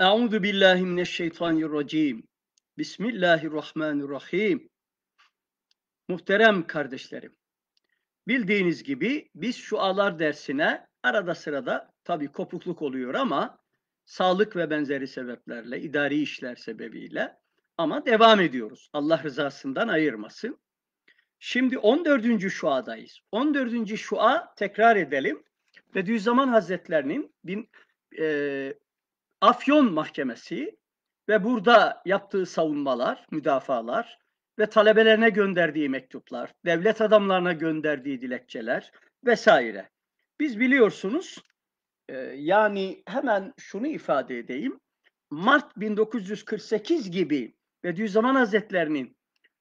Euzu billahi mineşşeytanirracim. Bismillahirrahmanirrahim. Muhterem kardeşlerim. Bildiğiniz gibi biz şu alar dersine arada sırada tabii kopukluk oluyor ama sağlık ve benzeri sebeplerle, idari işler sebebiyle ama devam ediyoruz. Allah rızasından ayırmasın. Şimdi 14. şuadayız. 14. şua tekrar edelim. Bediüzzaman Hazretlerinin bin, e, Afyon Mahkemesi ve burada yaptığı savunmalar, müdafalar ve talebelerine gönderdiği mektuplar, devlet adamlarına gönderdiği dilekçeler vesaire. Biz biliyorsunuz e, yani hemen şunu ifade edeyim. Mart 1948 gibi Bediüzzaman Hazretlerinin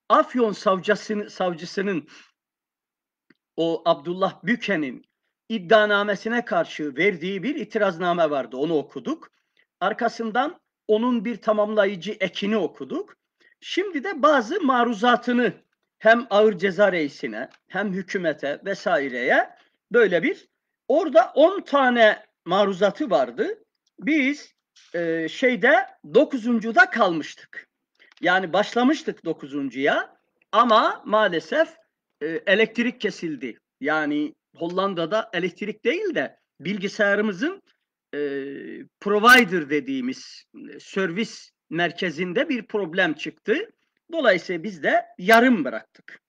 Afyon savcısının, savcısının o Abdullah Büken'in iddianamesine karşı verdiği bir itirazname vardı. Onu okuduk. Arkasından onun bir tamamlayıcı ekini okuduk. Şimdi de bazı maruzatını hem ağır ceza reisine hem hükümete vesaireye böyle bir orada 10 tane maruzatı vardı. Biz e, şeyde 9.da kalmıştık. Yani başlamıştık 9.ya ama maalesef e, elektrik kesildi. Yani Hollanda'da elektrik değil de bilgisayarımızın provider dediğimiz servis merkezinde bir problem çıktı. Dolayısıyla biz de yarım bıraktık.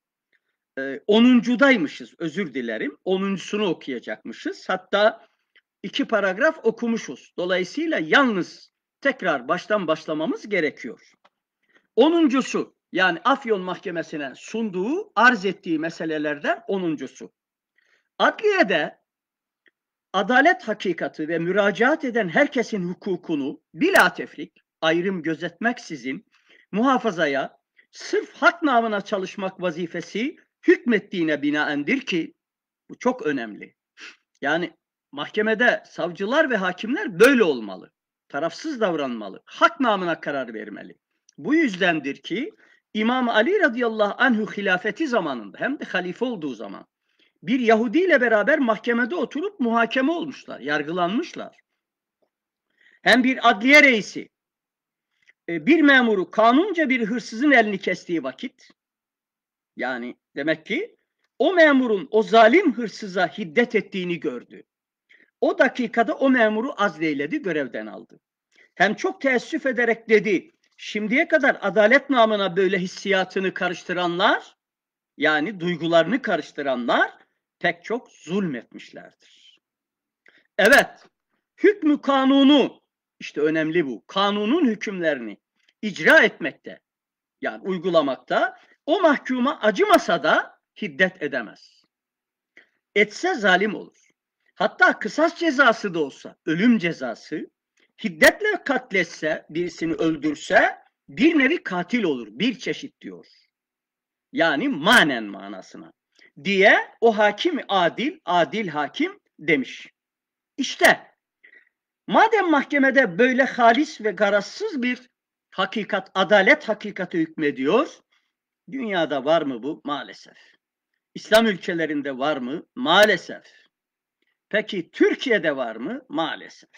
E, onuncudaymışız özür dilerim. Onuncusunu okuyacakmışız. Hatta iki paragraf okumuşuz. Dolayısıyla yalnız tekrar baştan başlamamız gerekiyor. Onuncusu yani Afyon Mahkemesi'ne sunduğu arz ettiği meselelerden onuncusu. Adliyede adalet hakikati ve müracaat eden herkesin hukukunu bila tefrik, ayrım gözetmeksizin muhafazaya sırf hak namına çalışmak vazifesi hükmettiğine binaendir ki bu çok önemli. Yani mahkemede savcılar ve hakimler böyle olmalı. Tarafsız davranmalı. Hak namına karar vermeli. Bu yüzdendir ki İmam Ali radıyallahu anhu hilafeti zamanında hem de halife olduğu zaman bir Yahudi ile beraber mahkemede oturup muhakeme olmuşlar, yargılanmışlar. Hem bir adliye reisi e, bir memuru kanunca bir hırsızın elini kestiği vakit yani demek ki o memurun o zalim hırsıza hiddet ettiğini gördü. O dakikada o memuru azleyledi, görevden aldı. Hem çok teessüf ederek dedi, şimdiye kadar adalet namına böyle hissiyatını karıştıranlar, yani duygularını karıştıranlar, pek çok zulmetmişlerdir. Evet, hükmü kanunu, işte önemli bu, kanunun hükümlerini icra etmekte, yani uygulamakta, o mahkuma acımasa da hiddet edemez. Etse zalim olur. Hatta kısas cezası da olsa, ölüm cezası, hiddetle katletse, birisini öldürse, bir nevi katil olur, bir çeşit diyor. Yani manen manasına diye o hakim adil, adil hakim demiş. İşte madem mahkemede böyle halis ve garazsız bir hakikat, adalet hakikati hükmediyor, dünyada var mı bu? Maalesef. İslam ülkelerinde var mı? Maalesef. Peki Türkiye'de var mı? Maalesef.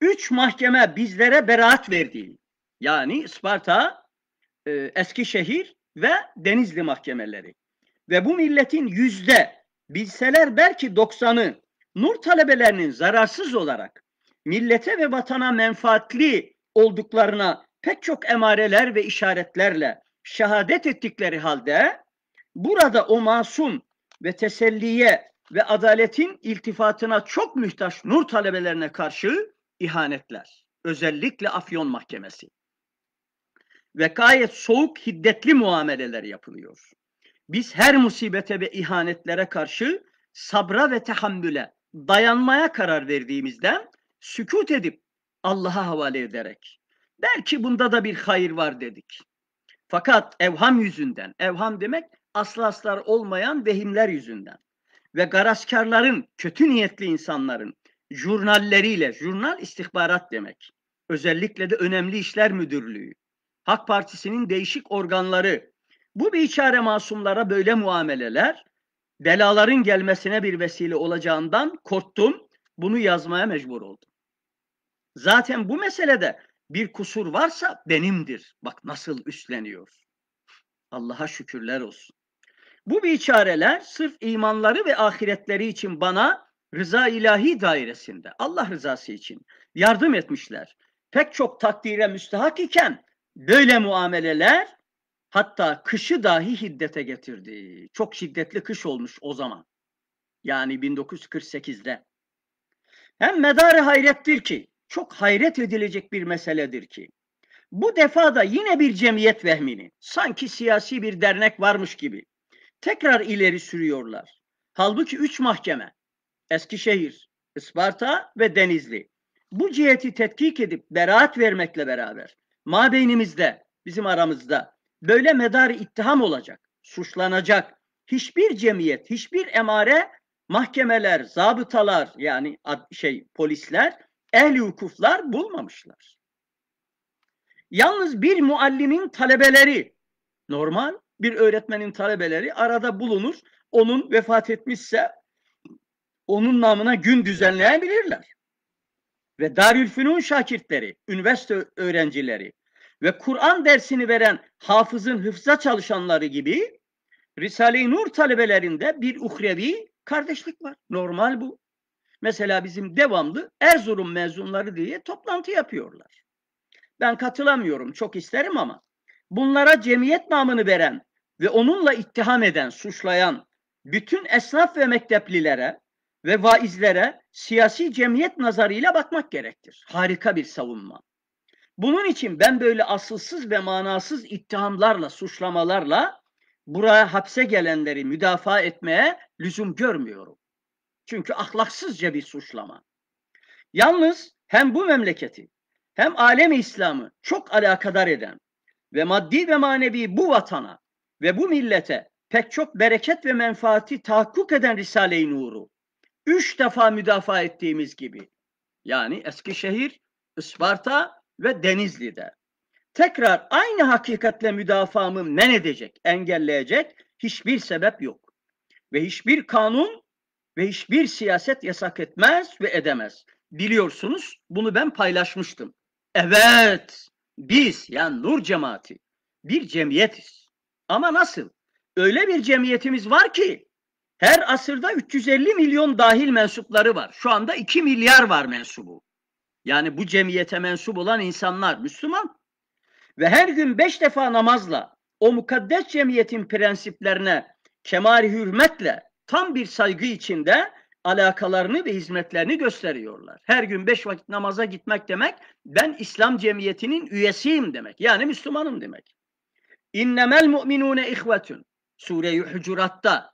Üç mahkeme bizlere beraat verdi. Yani Isparta, e, Eskişehir ve Denizli mahkemeleri ve bu milletin yüzde bilseler belki doksanı nur talebelerinin zararsız olarak millete ve vatana menfaatli olduklarına pek çok emareler ve işaretlerle şehadet ettikleri halde burada o masum ve teselliye ve adaletin iltifatına çok mühtaç nur talebelerine karşı ihanetler. Özellikle Afyon Mahkemesi. Ve gayet soğuk, hiddetli muameleler yapılıyor. Biz her musibete ve ihanetlere karşı sabra ve tahammüle, dayanmaya karar verdiğimizden sükut edip Allah'a havale ederek belki bunda da bir hayır var dedik. Fakat evham yüzünden, evham demek aslı aslar olmayan vehimler yüzünden ve garaskarların, kötü niyetli insanların jurnalleriyle, jurnal istihbarat demek. Özellikle de önemli işler müdürlüğü, Hak Partisi'nin değişik organları bu biçare masumlara böyle muameleler belaların gelmesine bir vesile olacağından korktum. Bunu yazmaya mecbur oldum. Zaten bu meselede bir kusur varsa benimdir. Bak nasıl üstleniyor. Allah'a şükürler olsun. Bu biçareler sırf imanları ve ahiretleri için bana rıza ilahi dairesinde Allah rızası için yardım etmişler. Pek çok takdire müstahak iken böyle muameleler Hatta kışı dahi hiddete getirdi. Çok şiddetli kış olmuş o zaman. Yani 1948'de. Hem medarı hayrettir ki, çok hayret edilecek bir meseledir ki. Bu defa da yine bir cemiyet vehmini, sanki siyasi bir dernek varmış gibi tekrar ileri sürüyorlar. Halbuki üç mahkeme, Eskişehir, Isparta ve Denizli, bu ciheti tetkik edip beraat vermekle beraber mabeynimizde, bizim aramızda böyle medar ittiham olacak, suçlanacak. Hiçbir cemiyet, hiçbir emare, mahkemeler, zabıtalar yani şey polisler, ehli hukuklar bulmamışlar. Yalnız bir muallimin talebeleri, normal bir öğretmenin talebeleri arada bulunur. Onun vefat etmişse onun namına gün düzenleyebilirler. Ve Darülfünun şakirtleri, üniversite öğrencileri, ve Kur'an dersini veren hafızın hıfza çalışanları gibi Risale-i Nur talebelerinde bir uhrevi kardeşlik var. Normal bu. Mesela bizim devamlı Erzurum mezunları diye toplantı yapıyorlar. Ben katılamıyorum, çok isterim ama bunlara cemiyet namını veren ve onunla ittiham eden, suçlayan bütün esnaf ve mekteplilere ve vaizlere siyasi cemiyet nazarıyla bakmak gerektir. Harika bir savunma. Bunun için ben böyle asılsız ve manasız ittihamlarla, suçlamalarla buraya hapse gelenleri müdafaa etmeye lüzum görmüyorum. Çünkü ahlaksızca bir suçlama. Yalnız hem bu memleketi hem alemi İslam'ı çok alakadar eden ve maddi ve manevi bu vatana ve bu millete pek çok bereket ve menfaati tahakkuk eden Risale-i Nur'u üç defa müdafaa ettiğimiz gibi yani Eskişehir, Isparta ve Denizli'de. Tekrar aynı hakikatle müdafamı men edecek, engelleyecek hiçbir sebep yok. Ve hiçbir kanun ve hiçbir siyaset yasak etmez ve edemez. Biliyorsunuz bunu ben paylaşmıştım. Evet, biz yani Nur Cemaati bir cemiyetiz. Ama nasıl? Öyle bir cemiyetimiz var ki her asırda 350 milyon dahil mensupları var. Şu anda 2 milyar var mensubu. Yani bu cemiyete mensup olan insanlar Müslüman. Ve her gün beş defa namazla o mukaddes cemiyetin prensiplerine kemari hürmetle tam bir saygı içinde alakalarını ve hizmetlerini gösteriyorlar. Her gün beş vakit namaza gitmek demek ben İslam cemiyetinin üyesiyim demek. Yani Müslümanım demek. İnnemel mu'minune ihvetun. Sure-i Hucurat'ta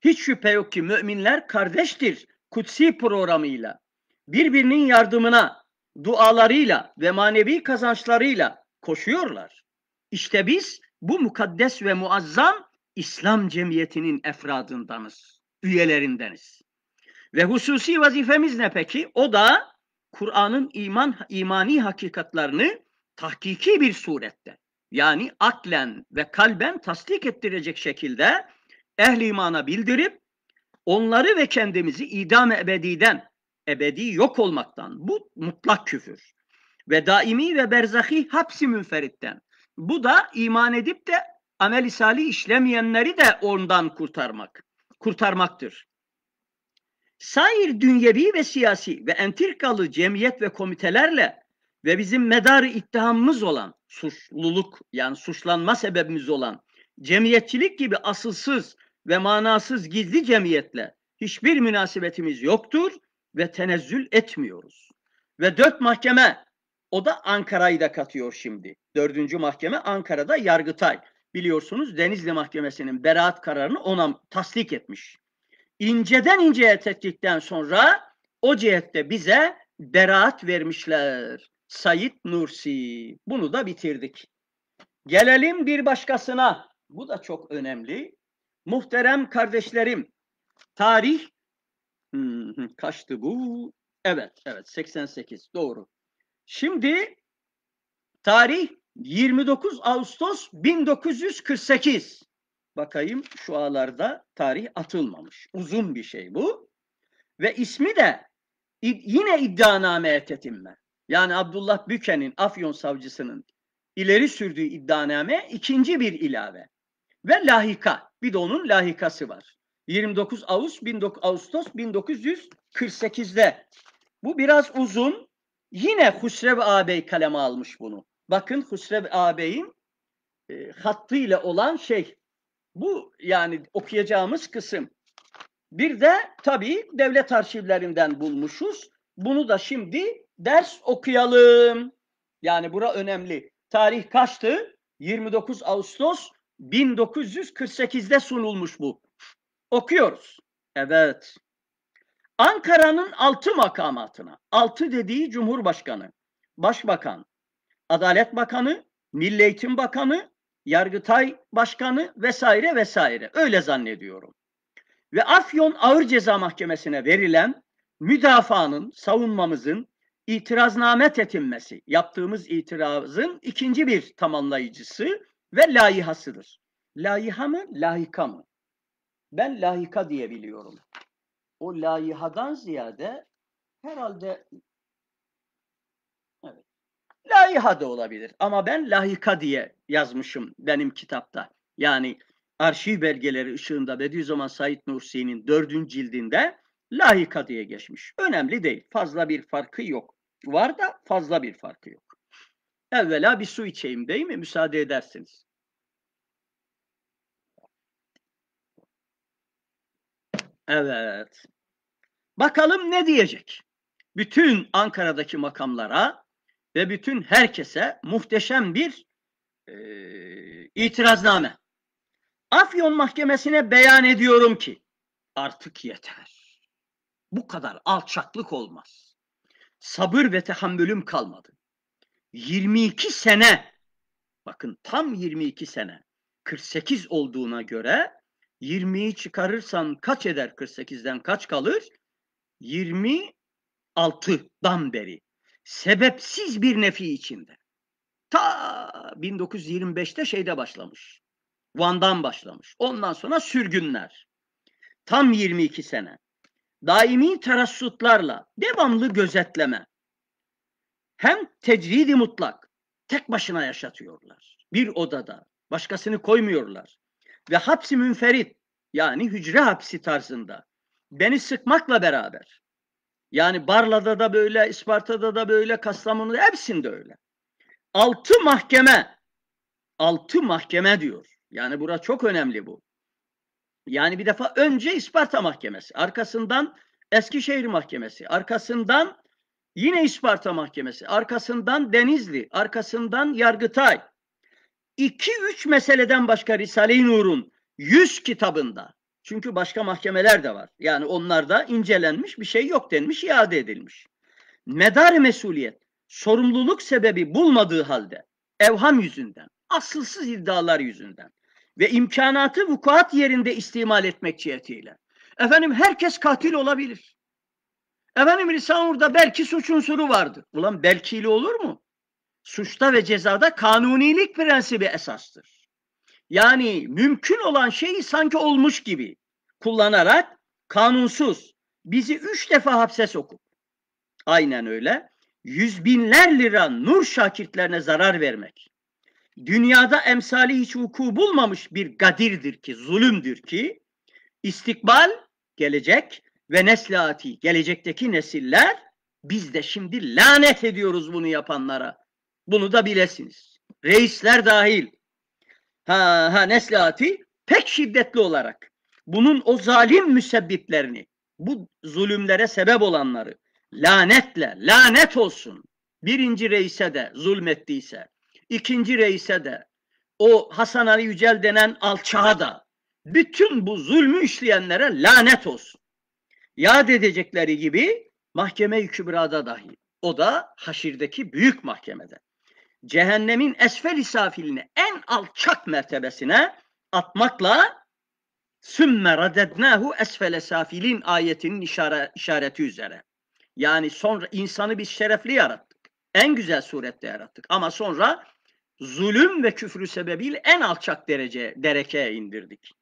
hiç şüphe yok ki müminler kardeştir kutsi programıyla birbirinin yardımına dualarıyla ve manevi kazançlarıyla koşuyorlar. İşte biz bu mukaddes ve muazzam İslam cemiyetinin efradındanız, üyelerindeniz. Ve hususi vazifemiz ne peki? O da Kur'an'ın iman imani hakikatlarını tahkiki bir surette yani aklen ve kalben tasdik ettirecek şekilde ehli imana bildirip onları ve kendimizi idam ebediden ebedi yok olmaktan. Bu mutlak küfür. Ve daimi ve berzahi hapsi münferitten. Bu da iman edip de amel-i salih işlemeyenleri de ondan kurtarmak. Kurtarmaktır. Sair dünyevi ve siyasi ve entrikalı cemiyet ve komitelerle ve bizim medarı ittihamımız olan suçluluk yani suçlanma sebebimiz olan cemiyetçilik gibi asılsız ve manasız gizli cemiyetle hiçbir münasebetimiz yoktur ve tenezzül etmiyoruz. Ve dört mahkeme o da Ankara'yı da katıyor şimdi. Dördüncü mahkeme Ankara'da Yargıtay. Biliyorsunuz Denizli Mahkemesi'nin beraat kararını ona tasdik etmiş. İnceden inceye tetkikten sonra o cihette bize beraat vermişler. Sayit Nursi. Bunu da bitirdik. Gelelim bir başkasına. Bu da çok önemli. Muhterem kardeşlerim, tarih kaçtı bu? Evet, evet 88 doğru. Şimdi tarih 29 Ağustos 1948. Bakayım şu ağlarda tarih atılmamış. Uzun bir şey bu. Ve ismi de yine iddianameye tetinme. Yani Abdullah Büken'in Afyon savcısının ileri sürdüğü iddianame ikinci bir ilave. Ve lahika. Bir de onun lahikası var. 29 Ağustos 1948'de. Bu biraz uzun. Yine Husrev ağabey kaleme almış bunu. Bakın Husrev ağabeyin e, hattıyla olan şey. Bu yani okuyacağımız kısım. Bir de tabii devlet arşivlerinden bulmuşuz. Bunu da şimdi ders okuyalım. Yani bura önemli. Tarih kaçtı? 29 Ağustos 1948'de sunulmuş bu. Okuyoruz. Evet. Ankara'nın altı makamatına, altı dediği Cumhurbaşkanı, Başbakan, Adalet Bakanı, Milli Eğitim Bakanı, Yargıtay Başkanı vesaire vesaire. Öyle zannediyorum. Ve Afyon Ağır Ceza Mahkemesi'ne verilen müdafaanın, savunmamızın itirazname tetinmesi, yaptığımız itirazın ikinci bir tamamlayıcısı ve layihasıdır. Layiha mı, layika mı? Ben layıka diye biliyorum. O layihadan ziyade herhalde evet, layiha da olabilir. Ama ben lahika diye yazmışım benim kitapta. Yani arşiv belgeleri ışığında Bediüzzaman Said Nursi'nin dördüncü cildinde lahika diye geçmiş. Önemli değil. Fazla bir farkı yok. Var da fazla bir farkı yok. Evvela bir su içeyim değil mi? Müsaade edersiniz. Evet. Bakalım ne diyecek? Bütün Ankara'daki makamlara ve bütün herkese muhteşem bir e, itirazname. Afyon Mahkemesi'ne beyan ediyorum ki artık yeter. Bu kadar alçaklık olmaz. Sabır ve tahammülüm kalmadı. 22 sene bakın tam 22 sene 48 olduğuna göre 20'yi çıkarırsan kaç eder 48'den kaç kalır? 26'dan beri. Sebepsiz bir nefi içinde. Ta 1925'te şeyde başlamış. Van'dan başlamış. Ondan sonra sürgünler. Tam 22 sene. Daimi terassutlarla devamlı gözetleme. Hem tecridi mutlak tek başına yaşatıyorlar. Bir odada. Başkasını koymuyorlar ve hapsi münferit yani hücre hapsi tarzında beni sıkmakla beraber yani Barla'da da böyle, Isparta'da da böyle, Kastamonu'da hepsinde öyle. Altı mahkeme, altı mahkeme diyor. Yani bura çok önemli bu. Yani bir defa önce İsparta Mahkemesi, arkasından Eskişehir Mahkemesi, arkasından yine İsparta Mahkemesi, arkasından Denizli, arkasından Yargıtay, iki üç meseleden başka Risale-i Nur'un yüz kitabında çünkü başka mahkemeler de var. Yani onlar da incelenmiş bir şey yok denmiş, iade edilmiş. Medar mesuliyet sorumluluk sebebi bulmadığı halde evham yüzünden, asılsız iddialar yüzünden ve imkanatı vukuat yerinde istimal etmek cihetiyle. Efendim herkes katil olabilir. Efendim Risale-i Nur'da belki suç unsuru vardır. Ulan belkiyle olur mu? suçta ve cezada kanunilik prensibi esastır. Yani mümkün olan şeyi sanki olmuş gibi kullanarak kanunsuz bizi üç defa hapse sokup aynen öyle yüz binler lira nur şakirtlerine zarar vermek dünyada emsali hiç vuku bulmamış bir gadirdir ki zulümdür ki istikbal gelecek ve neslati gelecekteki nesiller biz de şimdi lanet ediyoruz bunu yapanlara bunu da bilesiniz. Reisler dahil. Ha, ha Neslati pek şiddetli olarak bunun o zalim müsebbiplerini, bu zulümlere sebep olanları lanetle, lanet olsun. Birinci reise de zulmettiyse, ikinci reise de, o Hasan Ali Yücel denen alçağa da, bütün bu zulmü işleyenlere lanet olsun. Yad edecekleri gibi mahkeme-i kübrada dahi. O da haşirdeki büyük mahkemede cehennemin esfel isafiline en alçak mertebesine atmakla sümme radednahu esfele safilin ayetinin işare, işareti üzere. Yani sonra insanı biz şerefli yarattık. En güzel surette yarattık. Ama sonra zulüm ve küfrü sebebiyle en alçak derece derekeye indirdik.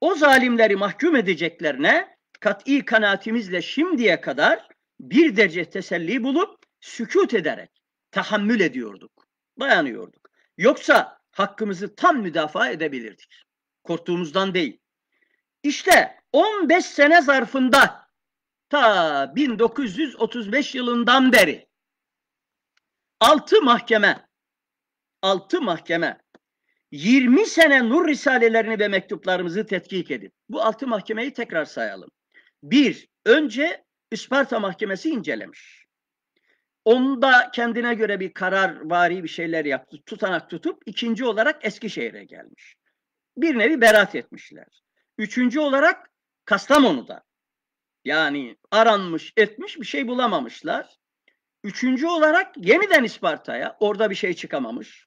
O zalimleri mahkum edeceklerine kat'i kanaatimizle şimdiye kadar bir derece teselli bulup sükut ederek tahammül ediyorduk dayanıyorduk. Yoksa hakkımızı tam müdafaa edebilirdik. Korktuğumuzdan değil. İşte 15 sene zarfında ta 1935 yılından beri 6 mahkeme 6 mahkeme 20 sene nur risalelerini ve mektuplarımızı tetkik edin. bu 6 mahkemeyi tekrar sayalım. 1. Önce Isparta Mahkemesi incelemiş. Onda kendine göre bir karar vari bir şeyler yaptı. Tutanak tutup ikinci olarak Eskişehir'e gelmiş. Bir nevi berat etmişler. Üçüncü olarak Kastamonu'da. Yani aranmış etmiş bir şey bulamamışlar. Üçüncü olarak yeniden İsparta'ya. Orada bir şey çıkamamış.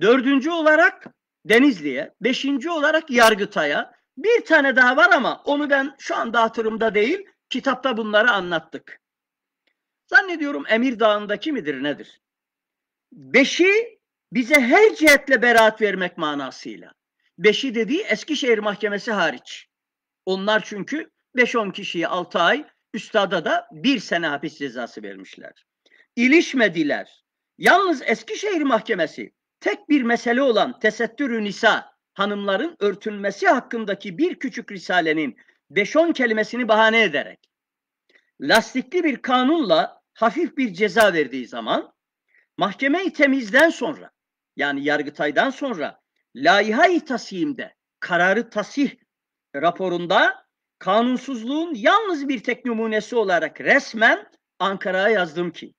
Dördüncü olarak Denizli'ye. Beşinci olarak Yargıtay'a. Bir tane daha var ama onu ben şu anda hatırımda değil. Kitapta bunları anlattık. Zannediyorum Emir Dağı'ndaki midir nedir? Beşi bize her cihetle beraat vermek manasıyla. Beşi dediği Eskişehir Mahkemesi hariç. Onlar çünkü 5-10 kişiye 6 ay, üstada da 1 sene hapis cezası vermişler. İlişmediler. Yalnız Eskişehir Mahkemesi tek bir mesele olan tesettürü nisa, hanımların örtünmesi hakkındaki bir küçük risalenin 5-10 kelimesini bahane ederek lastikli bir kanunla hafif bir ceza verdiği zaman mahkeme-i temizden sonra yani Yargıtay'dan sonra layiha-i tasihimde kararı tasih raporunda kanunsuzluğun yalnız bir tek numunesi olarak resmen Ankara'ya yazdım ki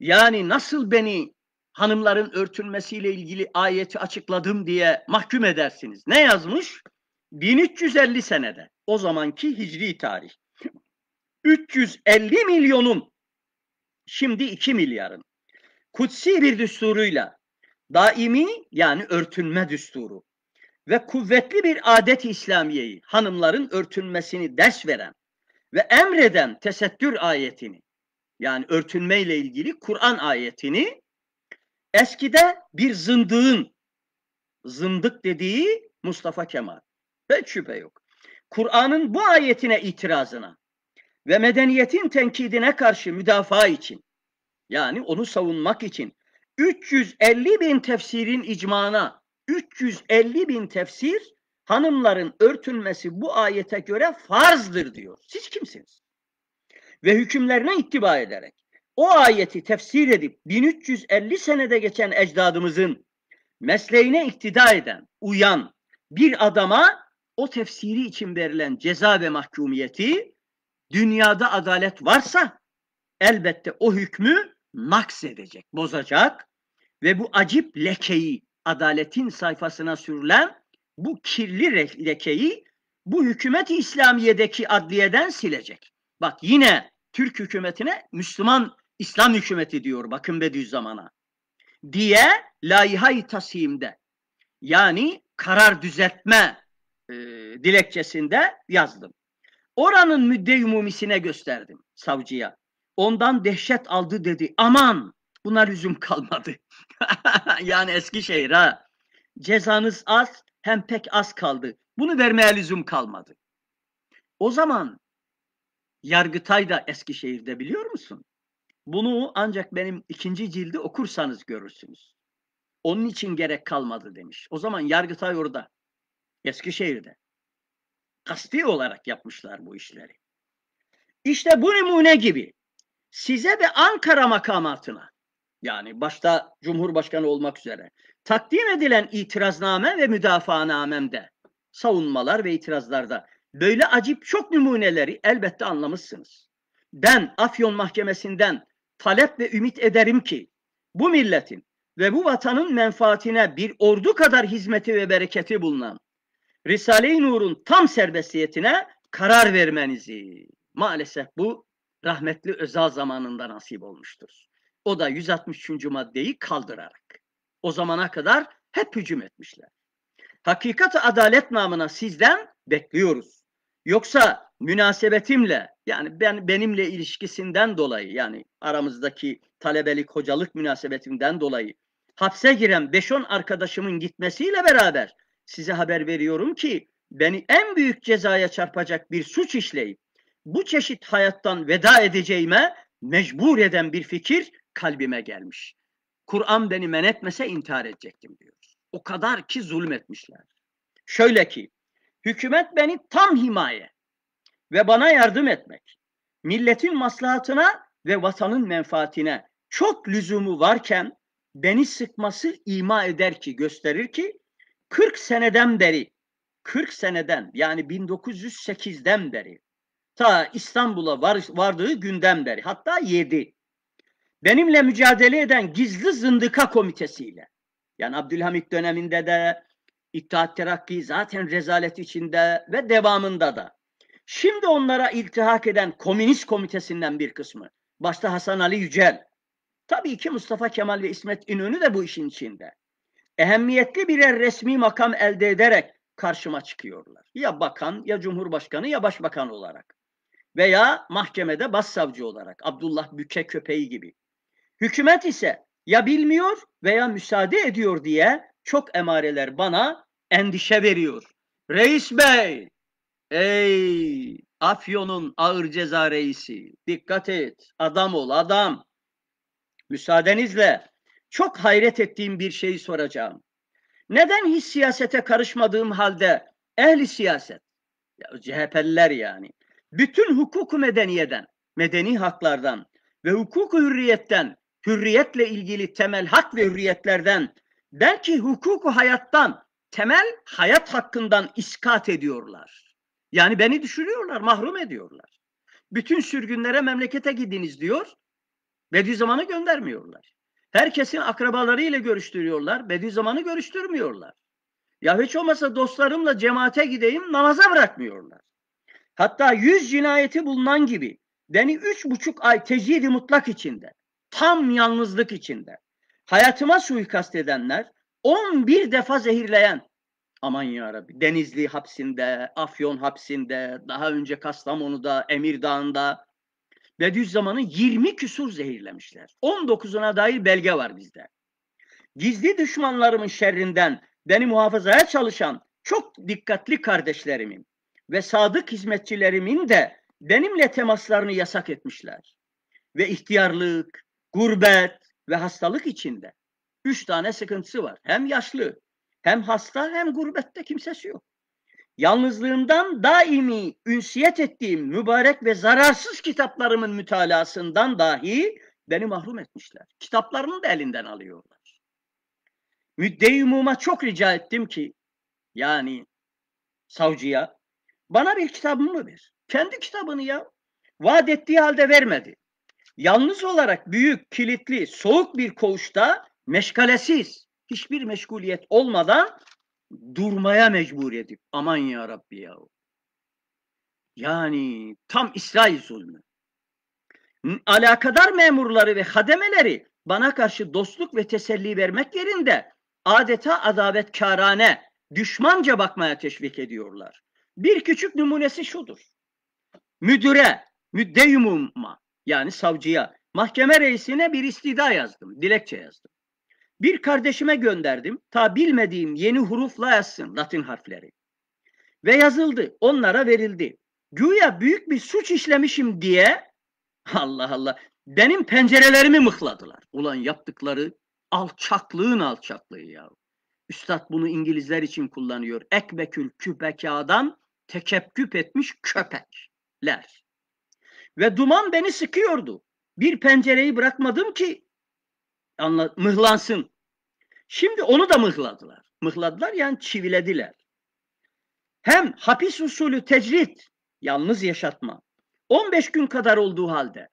yani nasıl beni hanımların örtülmesiyle ilgili ayeti açıkladım diye mahkum edersiniz. Ne yazmış? 1350 senede o zamanki hicri tarih. 350 milyonun şimdi 2 milyarın kutsi bir düsturuyla daimi yani örtünme düsturu ve kuvvetli bir adet İslamiyeyi hanımların örtünmesini ders veren ve emreden tesettür ayetini yani örtünmeyle ilgili Kur'an ayetini eskide bir zındığın zındık dediği Mustafa Kemal. Hiç şüphe yok. Kur'an'ın bu ayetine itirazına ve medeniyetin tenkidine karşı müdafaa için yani onu savunmak için 350 bin tefsirin icmana 350 bin tefsir hanımların örtülmesi bu ayete göre farzdır diyor. Siz kimsiniz? Ve hükümlerine ittiba ederek o ayeti tefsir edip 1350 senede geçen ecdadımızın mesleğine iktida eden, uyan bir adama o tefsiri için verilen ceza ve mahkumiyeti dünyada adalet varsa elbette o hükmü naks edecek, bozacak ve bu acip lekeyi adaletin sayfasına sürülen bu kirli lekeyi bu hükümet-i İslamiye'deki adliyeden silecek. Bak yine Türk hükümetine Müslüman İslam hükümeti diyor bakın Bediüzzaman'a. Diye layihayı tasimde yani karar düzeltme e, dilekçesinde yazdım. Oranın müdde umumisine gösterdim savcıya. Ondan dehşet aldı dedi. Aman buna lüzum kalmadı. yani Eskişehir ha. Cezanız az hem pek az kaldı. Bunu vermeye lüzum kalmadı. O zaman Yargıtay da Eskişehir'de biliyor musun? Bunu ancak benim ikinci cildi okursanız görürsünüz. Onun için gerek kalmadı demiş. O zaman Yargıtay orada. Eskişehir'de. Kasti olarak yapmışlar bu işleri. İşte bu numune gibi size ve Ankara makamatına yani başta Cumhurbaşkanı olmak üzere takdim edilen itirazname ve müdafaanamemde savunmalar ve itirazlarda böyle acip çok numuneleri elbette anlamışsınız. Ben Afyon Mahkemesi'nden talep ve ümit ederim ki bu milletin ve bu vatanın menfaatine bir ordu kadar hizmeti ve bereketi bulunan Risale-i Nur'un tam serbestiyetine karar vermenizi maalesef bu rahmetli özel zamanında nasip olmuştur. O da 163. maddeyi kaldırarak. O zamana kadar hep hücum etmişler. Hakikat adalet namına sizden bekliyoruz. Yoksa münasebetimle yani ben benimle ilişkisinden dolayı yani aramızdaki talebelik hocalık münasebetimden dolayı hapse giren 5-10 arkadaşımın gitmesiyle beraber size haber veriyorum ki beni en büyük cezaya çarpacak bir suç işleyip bu çeşit hayattan veda edeceğime mecbur eden bir fikir kalbime gelmiş. Kur'an beni men etmese intihar edecektim diyor. O kadar ki zulmetmişler. Şöyle ki hükümet beni tam himaye ve bana yardım etmek, milletin maslahatına ve vatanın menfaatine çok lüzumu varken beni sıkması ima eder ki gösterir ki 40 seneden beri 40 seneden yani 1908'den beri ta İstanbul'a var, vardığı günden beri hatta 7 benimle mücadele eden gizli zındıka komitesiyle yani Abdülhamit döneminde de İttihat Terakki zaten rezalet içinde ve devamında da şimdi onlara iltihak eden komünist komitesinden bir kısmı başta Hasan Ali Yücel tabii ki Mustafa Kemal ve İsmet İnönü de bu işin içinde ehemmiyetli birer resmi makam elde ederek karşıma çıkıyorlar. Ya bakan, ya cumhurbaşkanı, ya başbakan olarak. Veya mahkemede başsavcı olarak. Abdullah Büke köpeği gibi. Hükümet ise ya bilmiyor veya müsaade ediyor diye çok emareler bana endişe veriyor. Reis Bey, ey Afyon'un ağır ceza reisi, dikkat et, adam ol, adam. Müsaadenizle çok hayret ettiğim bir şeyi soracağım. Neden hiç siyasete karışmadığım halde ehli siyaset, ya CHP'liler yani, bütün hukuk medeniyeden, medeni haklardan ve hukuk hürriyetten, hürriyetle ilgili temel hak ve hürriyetlerden, belki hukuku hayattan, temel hayat hakkından iskat ediyorlar. Yani beni düşürüyorlar, mahrum ediyorlar. Bütün sürgünlere memlekete gidiniz diyor. Bediüzzaman'ı göndermiyorlar. Herkesin akrabalarıyla görüştürüyorlar. Bediüzzaman'ı görüştürmüyorlar. Ya hiç olmasa dostlarımla cemaate gideyim namaza bırakmıyorlar. Hatta yüz cinayeti bulunan gibi beni üç buçuk ay tecidi mutlak içinde, tam yalnızlık içinde, hayatıma suikast edenler, on bir defa zehirleyen, aman ya Rabbi Denizli hapsinde, Afyon hapsinde, daha önce Kastamonu'da, Emirdağ'ında, Bediüzzaman'ı 20 küsur zehirlemişler. 19'una dair belge var bizde. Gizli düşmanlarımın şerrinden beni muhafazaya çalışan çok dikkatli kardeşlerimin ve sadık hizmetçilerimin de benimle temaslarını yasak etmişler. Ve ihtiyarlık, gurbet ve hastalık içinde. Üç tane sıkıntısı var. Hem yaşlı, hem hasta, hem gurbette kimsesi yok yalnızlığımdan daimi ünsiyet ettiğim mübarek ve zararsız kitaplarımın mütalasından dahi beni mahrum etmişler. Kitaplarını da elinden alıyorlar. müdde umuma çok rica ettim ki yani savcıya bana bir kitabımı ver. Kendi kitabını ya. Vaat ettiği halde vermedi. Yalnız olarak büyük, kilitli, soğuk bir koğuşta meşgalesiz, hiçbir meşguliyet olmadan durmaya mecbur edip aman ya Rabbi ya. Yani tam İsrail zulmü. Alakadar memurları ve hademeleri bana karşı dostluk ve teselli vermek yerinde adeta karane, düşmanca bakmaya teşvik ediyorlar. Bir küçük numunesi şudur. Müdüre, müddeyyumuma yani savcıya, mahkeme reisine bir istida yazdım, dilekçe yazdım. Bir kardeşime gönderdim. Ta bilmediğim yeni hurufla yazsın Latin harfleri. Ve yazıldı. Onlara verildi. Güya büyük bir suç işlemişim diye Allah Allah benim pencerelerimi mıhladılar. Ulan yaptıkları alçaklığın alçaklığı ya. Üstad bunu İngilizler için kullanıyor. Ekbekül kübekadan tekepküp etmiş köpekler. Ve duman beni sıkıyordu. Bir pencereyi bırakmadım ki anla, mıhlansın. Şimdi onu da mıhladılar. Mıhladılar yani çivilediler. Hem hapis usulü tecrit, yalnız yaşatma. 15 gün kadar olduğu halde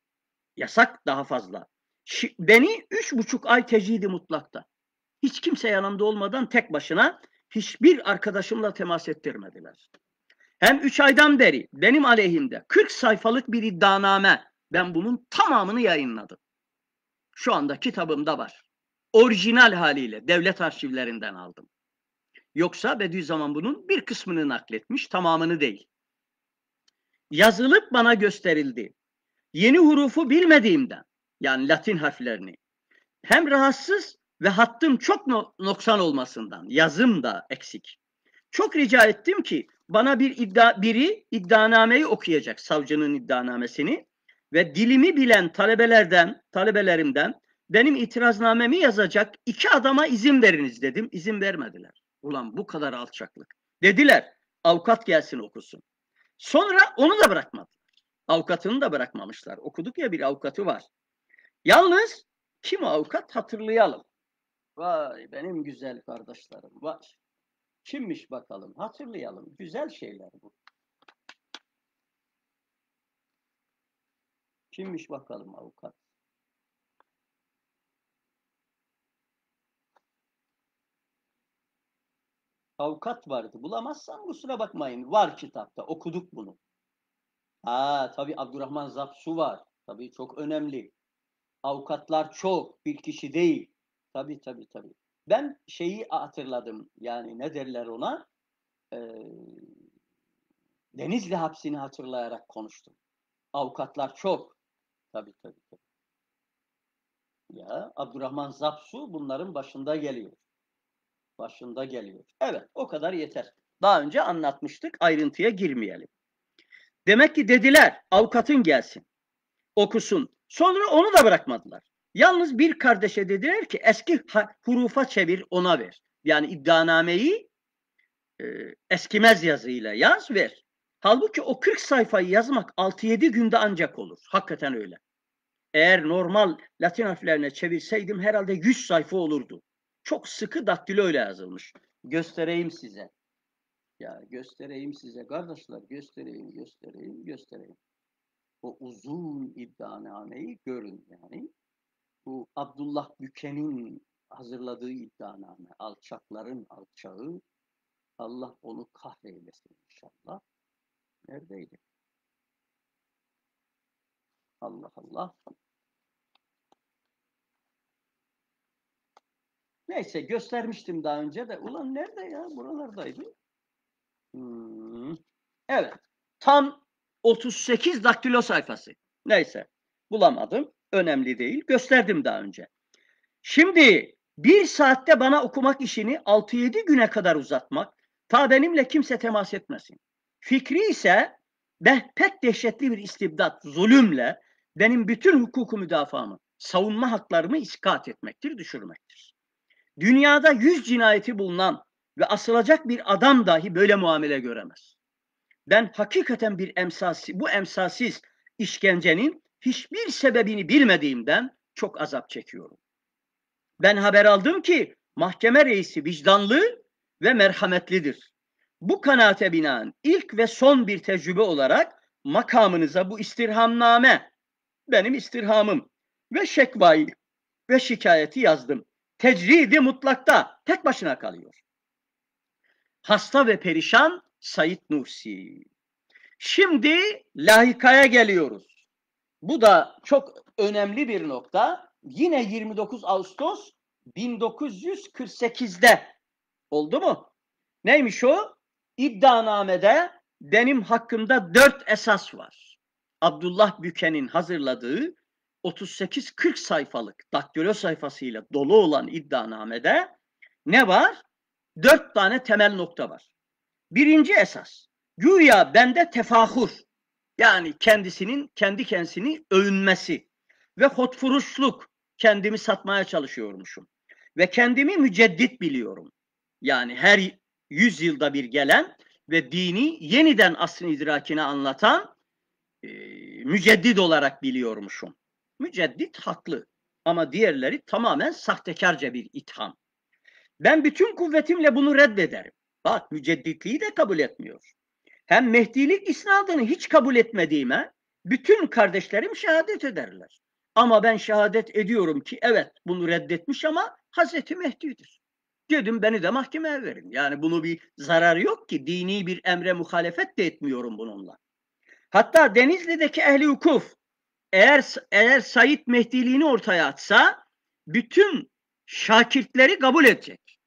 yasak daha fazla. Şi, beni 3,5 ay tecridi mutlakta. Hiç kimse yanımda olmadan tek başına hiçbir arkadaşımla temas ettirmediler. Hem 3 aydan beri benim aleyhimde 40 sayfalık bir iddianame ben bunun tamamını yayınladım şu anda kitabımda var. Orijinal haliyle devlet arşivlerinden aldım. Yoksa Bediüzzaman bunun bir kısmını nakletmiş, tamamını değil. Yazılıp bana gösterildi. Yeni hurufu bilmediğimden, yani Latin harflerini, hem rahatsız ve hattım çok noksan olmasından, yazım da eksik. Çok rica ettim ki bana bir iddia, biri iddianameyi okuyacak, savcının iddianamesini ve dilimi bilen talebelerden, talebelerimden benim itiraznamemi yazacak iki adama izin veriniz dedim. İzin vermediler. Ulan bu kadar alçaklık. Dediler avukat gelsin okusun. Sonra onu da bırakmadı. Avukatını da bırakmamışlar. Okuduk ya bir avukatı var. Yalnız kim o avukat hatırlayalım. Vay benim güzel kardeşlerim. Vay. Kimmiş bakalım hatırlayalım. Güzel şeyler bu. Kimmiş bakalım avukat? Avukat vardı. Bulamazsam kusura bakmayın. Var kitapta. Okuduk bunu. Aa tabii Abdurrahman Zapsu var. Tabii çok önemli. Avukatlar çok. Bir kişi değil. Tabii tabii tabii. Ben şeyi hatırladım. Yani ne derler ona? Ee, Denizli hapsini hatırlayarak konuştum. Avukatlar çok. Tabii tabii. tabii. Ya Abdurrahman Zapsu bunların başında geliyor. Başında geliyor. Evet o kadar yeter. Daha önce anlatmıştık ayrıntıya girmeyelim. Demek ki dediler avukatın gelsin okusun. Sonra onu da bırakmadılar. Yalnız bir kardeşe dediler ki eski hurufa çevir ona ver. Yani iddianameyi e, eskimez yazıyla yaz ver. Halbuki o 40 sayfayı yazmak 6-7 günde ancak olur. Hakikaten öyle. Eğer normal Latin harflerine çevirseydim herhalde 100 sayfa olurdu. Çok sıkı daktilo öyle yazılmış. Göstereyim size. Ya göstereyim size kardeşler. Göstereyim, göstereyim, göstereyim. O uzun iddianameyi görün yani. Bu Abdullah Büken'in hazırladığı iddianame. Alçakların alçağı. Allah onu kahreylesin inşallah. Neredeydi? Allah Allah. Neyse göstermiştim daha önce de. Ulan nerede ya? Buralardaydı. Hmm. Evet. Tam 38 daktilo sayfası. Neyse. Bulamadım. Önemli değil. Gösterdim daha önce. Şimdi bir saatte bana okumak işini 6-7 güne kadar uzatmak ta benimle kimse temas etmesin. Fikri ise de pek dehşetli bir istibdat, zulümle benim bütün hukuku müdafamı, savunma haklarımı iskat etmektir, düşürmektir. Dünyada yüz cinayeti bulunan ve asılacak bir adam dahi böyle muamele göremez. Ben hakikaten bir emsasi, bu emsasiz işkencenin hiçbir sebebini bilmediğimden çok azap çekiyorum. Ben haber aldım ki mahkeme reisi vicdanlı ve merhametlidir. Bu kanaate binaen ilk ve son bir tecrübe olarak makamınıza bu istirhamname, benim istirhamım ve şekvayı ve şikayeti yazdım. Tecridi mutlakta tek başına kalıyor. Hasta ve perişan Said Nursi. Şimdi lahikaya geliyoruz. Bu da çok önemli bir nokta. Yine 29 Ağustos 1948'de oldu mu? Neymiş o? İddianamede benim hakkımda dört esas var. Abdullah Büken'in hazırladığı 38-40 sayfalık daktilo sayfasıyla dolu olan iddianamede ne var? Dört tane temel nokta var. Birinci esas, güya bende tefahur, yani kendisinin kendi kendisini övünmesi ve hotfuruşluk, kendimi satmaya çalışıyormuşum. Ve kendimi müceddit biliyorum. Yani her yüzyılda bir gelen ve dini yeniden asrın idrakine anlatan e, müceddit olarak biliyormuşum. Müceddit haklı ama diğerleri tamamen sahtekarca bir itham. Ben bütün kuvvetimle bunu reddederim. Bak mücedditliği de kabul etmiyor. Hem mehdilik isnadını hiç kabul etmediğime bütün kardeşlerim şehadet ederler. Ama ben şehadet ediyorum ki evet bunu reddetmiş ama Hazreti Mehdi'dir. Gidin beni de mahkemeye verin. Yani bunu bir zararı yok ki. Dini bir emre muhalefet de etmiyorum bununla. Hatta Denizli'deki ehli hukuf eğer eğer Said Mehdiliğini ortaya atsa bütün şakirtleri kabul edecek.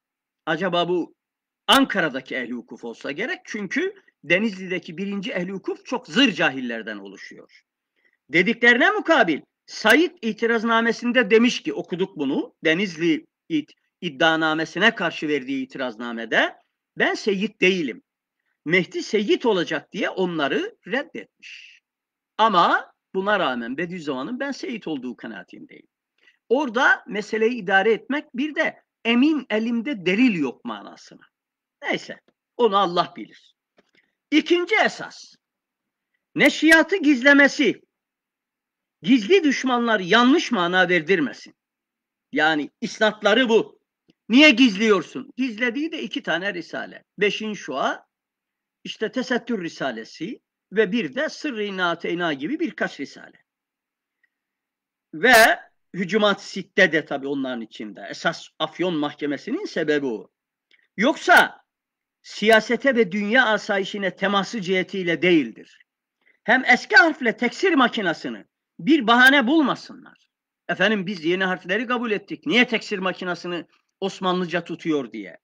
Acaba bu Ankara'daki ehli hukuf olsa gerek. Çünkü Denizli'deki birinci ehli hukuf çok zır cahillerden oluşuyor. Dediklerine mukabil Said itiraznamesinde demiş ki okuduk bunu. Denizli it, iddianamesine karşı verdiği itiraznamede ben seyit değilim. Mehdi seyit olacak diye onları reddetmiş. Ama buna rağmen Bediüzzaman'ın ben seyit olduğu kanaatindeyim. Orada meseleyi idare etmek bir de emin elimde delil yok manasına. Neyse onu Allah bilir. İkinci esas neşriyatı gizlemesi gizli düşmanlar yanlış mana verdirmesin. Yani isnatları bu. Niye gizliyorsun? Gizlediği de iki tane risale. Beşin şua, işte tesettür risalesi ve bir de sırrı nateyna gibi birkaç risale. Ve hücumat sitte de tabii onların içinde. Esas Afyon Mahkemesi'nin sebebi o. Yoksa siyasete ve dünya asayişine teması cihetiyle değildir. Hem eski harfle teksir makinasını bir bahane bulmasınlar. Efendim biz yeni harfleri kabul ettik. Niye teksir makinasını Osmanlıca tutuyor diye.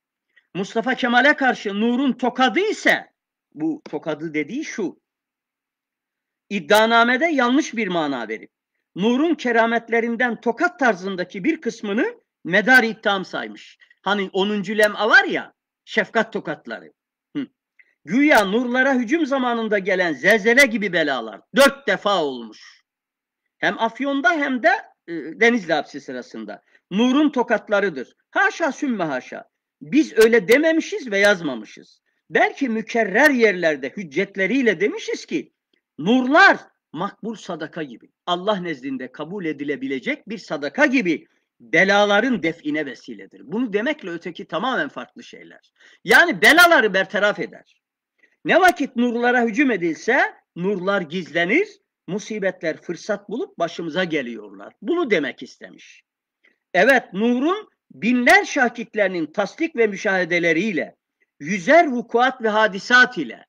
Mustafa Kemal'e karşı Nur'un tokadı ise bu tokadı dediği şu. İddianamede yanlış bir mana verip Nur'un kerametlerinden tokat tarzındaki bir kısmını medar iddiam saymış. Hani 10. lem'a var ya şefkat tokatları. Hı. Güya nurlara hücum zamanında gelen zelzele gibi belalar dört defa olmuş. Hem Afyon'da hem de e, Denizli hapsi sırasında. Nur'un tokatlarıdır. Haşa sümme haşa. Biz öyle dememişiz ve yazmamışız. Belki mükerrer yerlerde hüccetleriyle demişiz ki nurlar makbul sadaka gibi Allah nezdinde kabul edilebilecek bir sadaka gibi belaların define vesiledir. Bunu demekle öteki tamamen farklı şeyler. Yani belaları bertaraf eder. Ne vakit nurlara hücum edilse nurlar gizlenir, musibetler fırsat bulup başımıza geliyorlar. Bunu demek istemiş. Evet nurun binler şahitlerinin tasdik ve müşahedeleriyle, yüzer vukuat ve hadisat ile,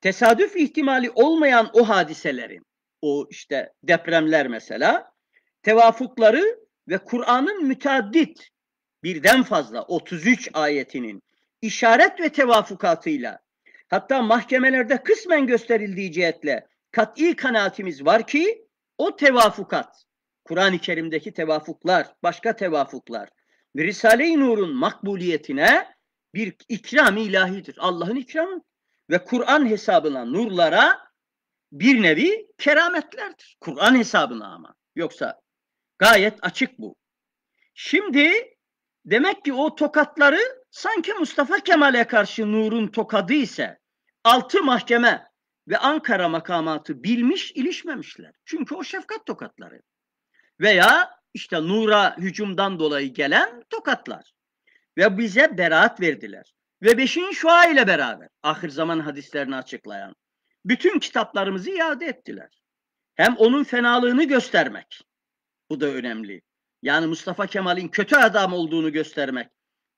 tesadüf ihtimali olmayan o hadiselerin, o işte depremler mesela, tevafukları ve Kur'an'ın müteaddit birden fazla 33 ayetinin işaret ve tevafukatıyla hatta mahkemelerde kısmen gösterildiği cihetle kat'i kanaatimiz var ki o tevafukat, Kur'an-ı Kerim'deki tevafuklar, başka tevafuklar, ve Risale-i Nur'un makbuliyetine bir ikram ilahidir. Allah'ın ikramı ve Kur'an hesabına nurlara bir nevi kerametlerdir. Kur'an hesabına ama. Yoksa gayet açık bu. Şimdi demek ki o tokatları sanki Mustafa Kemal'e karşı Nur'un tokadı ise altı mahkeme ve Ankara makamatı bilmiş ilişmemişler. Çünkü o şefkat tokatları. Veya işte nura hücumdan dolayı gelen tokatlar. Ve bize beraat verdiler. Ve beşin şua ile beraber ahir zaman hadislerini açıklayan bütün kitaplarımızı iade ettiler. Hem onun fenalığını göstermek. Bu da önemli. Yani Mustafa Kemal'in kötü adam olduğunu göstermek.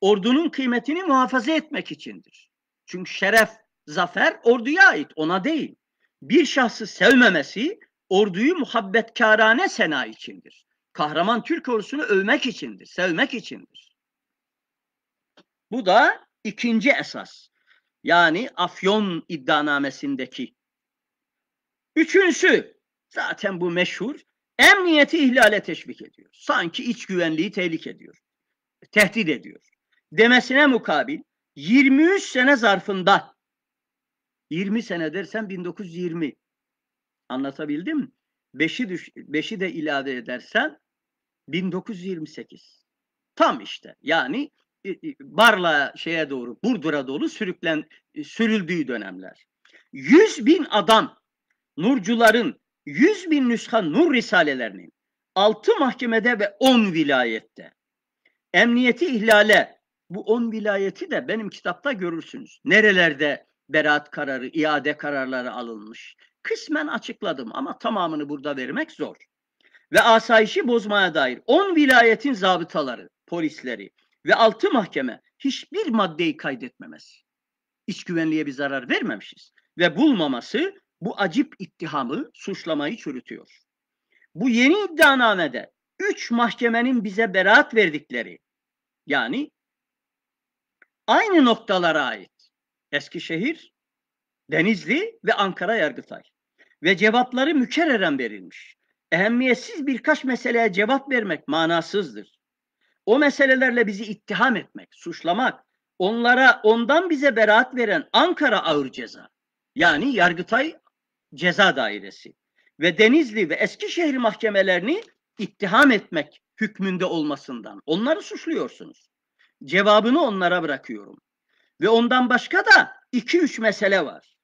Ordunun kıymetini muhafaza etmek içindir. Çünkü şeref, zafer orduya ait, ona değil. Bir şahsı sevmemesi orduyu muhabbetkârane sena içindir. Kahraman Türk ordusunu övmek içindir, sevmek içindir. Bu da ikinci esas. Yani Afyon iddianamesindeki. Üçüncüsü zaten bu meşhur emniyeti ihlale teşvik ediyor. Sanki iç güvenliği tehlik ediyor. Tehdit ediyor. Demesine mukabil 23 sene zarfında 20 sene dersen 1920 anlatabildim mi? 5'i, beşi de ilave edersen 1928. Tam işte yani Barla şeye doğru Burdur'a dolu sürüklen e, sürüldüğü dönemler. 100 bin adam Nurcuların 100 bin nüsha Nur Risalelerinin 6 mahkemede ve 10 vilayette emniyeti ihlale bu 10 vilayeti de benim kitapta görürsünüz. Nerelerde beraat kararı, iade kararları alınmış. Kısmen açıkladım ama tamamını burada vermek zor ve asayişi bozmaya dair 10 vilayetin zabıtaları, polisleri ve altı mahkeme hiçbir maddeyi kaydetmemez. İç güvenliğe bir zarar vermemişiz ve bulmaması bu acip ittihamı, suçlamayı çürütüyor. Bu yeni iddianamede 3 mahkemenin bize beraat verdikleri yani aynı noktalara ait Eskişehir, Denizli ve Ankara Yargıtay ve cevapları mükerreren verilmiş ehemmiyetsiz birkaç meseleye cevap vermek manasızdır. O meselelerle bizi ittiham etmek, suçlamak, onlara ondan bize beraat veren Ankara ağır ceza. Yani Yargıtay Ceza Dairesi ve Denizli ve Eskişehir mahkemelerini ittiham etmek hükmünde olmasından. Onları suçluyorsunuz. Cevabını onlara bırakıyorum. Ve ondan başka da iki üç mesele var.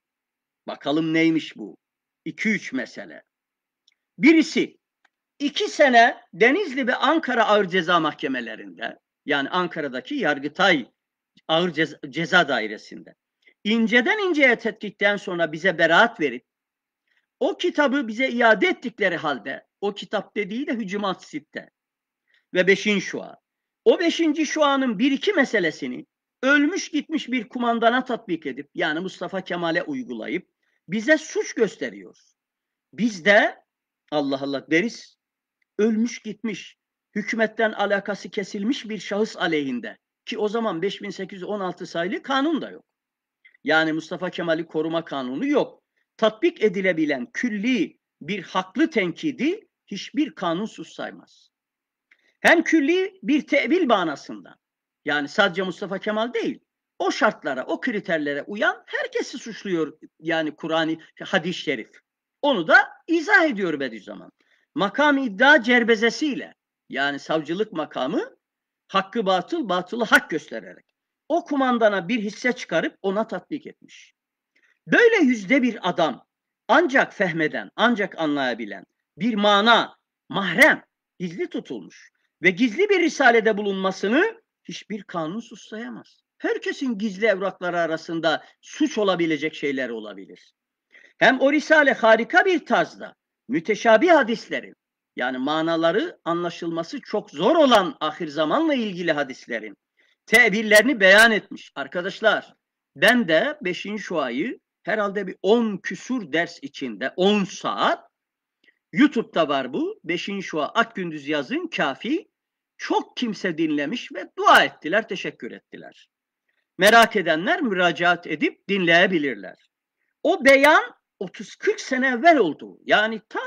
Bakalım neymiş bu? 2 üç mesele. Birisi iki sene Denizli ve Ankara Ağır Ceza Mahkemelerinde yani Ankara'daki Yargıtay Ağır Ceza, ceza Dairesi'nde inceden inceye tetkikten sonra bize beraat verip o kitabı bize iade ettikleri halde o kitap dediği de hücumat sitte ve beşinci şua. O beşinci şuanın bir iki meselesini ölmüş gitmiş bir kumandana tatbik edip yani Mustafa Kemal'e uygulayıp bize suç gösteriyor. Biz de Allah Allah deriz. Ölmüş gitmiş, hükümetten alakası kesilmiş bir şahıs aleyhinde ki o zaman 5816 sayılı kanun da yok. Yani Mustafa Kemal'i koruma kanunu yok. Tatbik edilebilen külli bir haklı tenkidi hiçbir kanunsuz saymaz. Hem külli bir tevil manasından yani sadece Mustafa Kemal değil o şartlara, o kriterlere uyan herkesi suçluyor yani Kur'an-ı hadis-i şerif. Onu da izah ediyor Bediüzzaman. Makam iddia cerbezesiyle yani savcılık makamı hakkı batıl, batılı hak göstererek o kumandana bir hisse çıkarıp ona tatbik etmiş. Böyle yüzde bir adam ancak fehmeden, ancak anlayabilen bir mana, mahrem gizli tutulmuş ve gizli bir risalede bulunmasını hiçbir kanun suslayamaz. Herkesin gizli evrakları arasında suç olabilecek şeyler olabilir. Hem o risale harika bir tarzda müteşabi hadislerin yani manaları anlaşılması çok zor olan ahir zamanla ilgili hadislerin tebirlerini beyan etmiş. Arkadaşlar ben de 5. şuayı herhalde bir 10 küsur ders içinde 10 saat YouTube'da var bu. 5. şua Ak Gündüz yazın kafi. Çok kimse dinlemiş ve dua ettiler, teşekkür ettiler. Merak edenler müracaat edip dinleyebilirler. O beyan 30-40 sene evvel oldu. Yani ta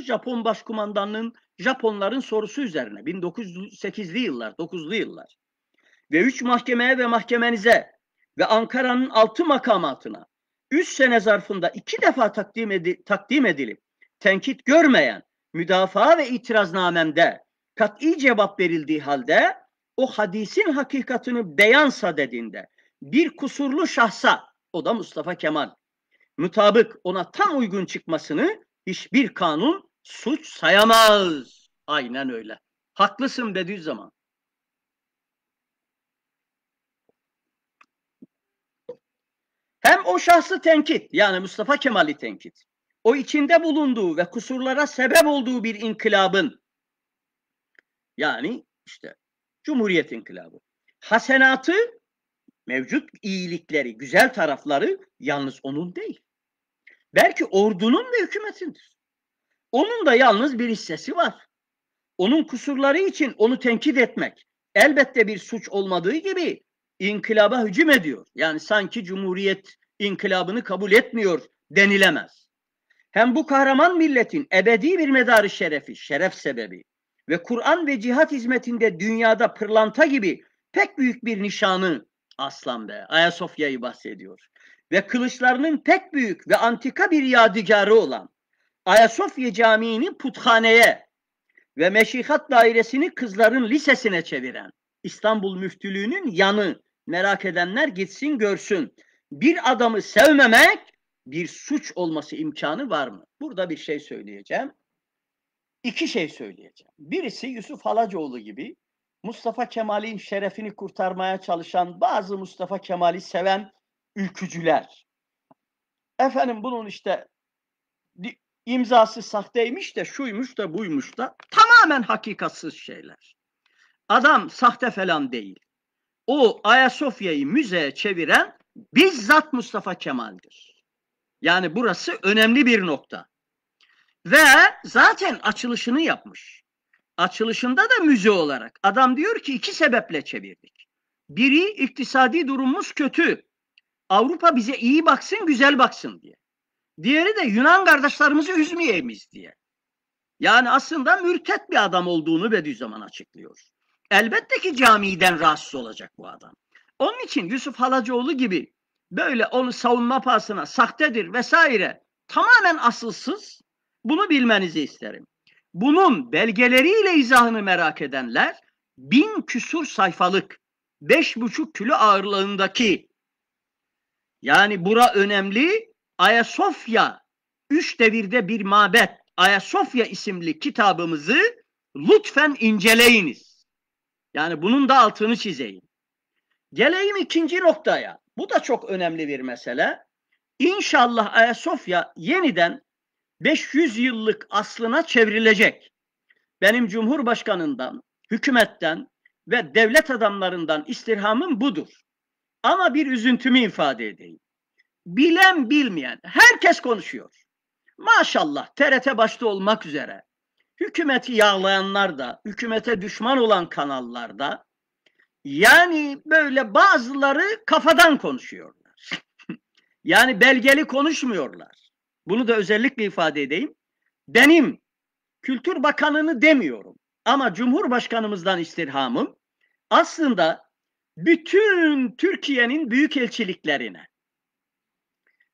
Japon başkumandanının Japonların sorusu üzerine 1908'li yıllar, 9'lu yıllar ve üç mahkemeye ve mahkemenize ve Ankara'nın 6 makamatına 3 sene zarfında iki defa takdim, edi, takdim edilip tenkit görmeyen müdafaa ve itiraznamemde kat'i cevap verildiği halde o hadisin hakikatını beyansa sadedinde bir kusurlu şahsa o da Mustafa Kemal mutabık ona tam uygun çıkmasını hiçbir kanun suç sayamaz. Aynen öyle. Haklısın dediği zaman. Hem o şahsı tenkit yani Mustafa Kemal'i tenkit. O içinde bulunduğu ve kusurlara sebep olduğu bir inkılabın yani işte Cumhuriyet inkılabı. Hasenatı mevcut iyilikleri, güzel tarafları yalnız onun değil. Belki ordunun da hükümetindir. Onun da yalnız bir hissesi var. Onun kusurları için onu tenkit etmek elbette bir suç olmadığı gibi inkılaba hücum ediyor. Yani sanki cumhuriyet inkılabını kabul etmiyor denilemez. Hem bu kahraman milletin ebedi bir medarı şerefi, şeref sebebi ve Kur'an ve cihat hizmetinde dünyada pırlanta gibi pek büyük bir nişanı Aslan Bey, Ayasofya'yı bahsediyor ve kılıçlarının pek büyük ve antika bir yadigarı olan Ayasofya Camii'ni puthaneye ve Meşihat Dairesi'ni kızların lisesine çeviren İstanbul Müftülüğü'nün yanı merak edenler gitsin görsün. Bir adamı sevmemek bir suç olması imkanı var mı? Burada bir şey söyleyeceğim. İki şey söyleyeceğim. Birisi Yusuf Halacoğlu gibi Mustafa Kemal'in şerefini kurtarmaya çalışan bazı Mustafa Kemal'i seven ülkücüler. Efendim bunun işte imzası sahteymiş de şuymuş da buymuş da tamamen hakikatsız şeyler. Adam sahte falan değil. O Ayasofya'yı müzeye çeviren bizzat Mustafa Kemal'dir. Yani burası önemli bir nokta. Ve zaten açılışını yapmış. Açılışında da müze olarak. Adam diyor ki iki sebeple çevirdik. Biri iktisadi durumumuz kötü. Avrupa bize iyi baksın, güzel baksın diye. Diğeri de Yunan kardeşlerimizi üzmeyemiz diye. Yani aslında mürtet bir adam olduğunu Bediüzzaman açıklıyor. Elbette ki camiden rahatsız olacak bu adam. Onun için Yusuf Halacıoğlu gibi böyle onu savunma pahasına sahtedir vesaire tamamen asılsız bunu bilmenizi isterim. Bunun belgeleriyle izahını merak edenler bin küsur sayfalık beş buçuk kilo ağırlığındaki yani bura önemli. Ayasofya üç devirde bir mabet Ayasofya isimli kitabımızı lütfen inceleyiniz. Yani bunun da altını çizeyim. Geleyim ikinci noktaya. Bu da çok önemli bir mesele. İnşallah Ayasofya yeniden 500 yıllık aslına çevrilecek. Benim Cumhurbaşkanından, hükümetten ve devlet adamlarından istirhamım budur. Ama bir üzüntümü ifade edeyim. Bilen bilmeyen, herkes konuşuyor. Maşallah TRT başta olmak üzere hükümeti yağlayanlar da, hükümete düşman olan kanallarda yani böyle bazıları kafadan konuşuyorlar. yani belgeli konuşmuyorlar. Bunu da özellikle ifade edeyim. Benim Kültür Bakanını demiyorum ama Cumhurbaşkanımızdan istirhamım aslında bütün Türkiye'nin büyük elçiliklerine,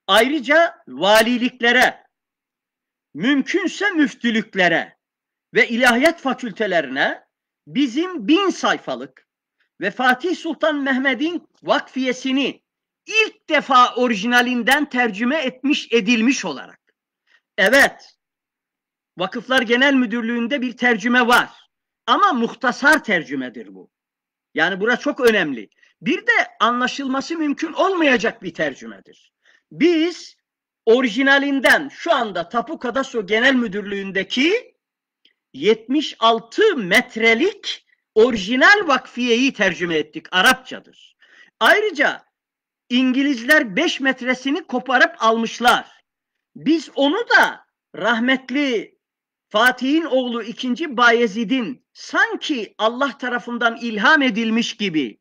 ayrıca valiliklere, mümkünse müftülüklere ve ilahiyat fakültelerine bizim bin sayfalık ve Fatih Sultan Mehmet'in vakfiyesini ilk defa orijinalinden tercüme etmiş edilmiş olarak. Evet, Vakıflar Genel Müdürlüğü'nde bir tercüme var ama muhtasar tercümedir bu. Yani bura çok önemli. Bir de anlaşılması mümkün olmayacak bir tercümedir. Biz orijinalinden şu anda Tapu Kadastro Genel Müdürlüğü'ndeki 76 metrelik orijinal vakfiyeyi tercüme ettik. Arapçadır. Ayrıca İngilizler 5 metresini koparıp almışlar. Biz onu da rahmetli Fatih'in oğlu 2. Bayezid'in sanki Allah tarafından ilham edilmiş gibi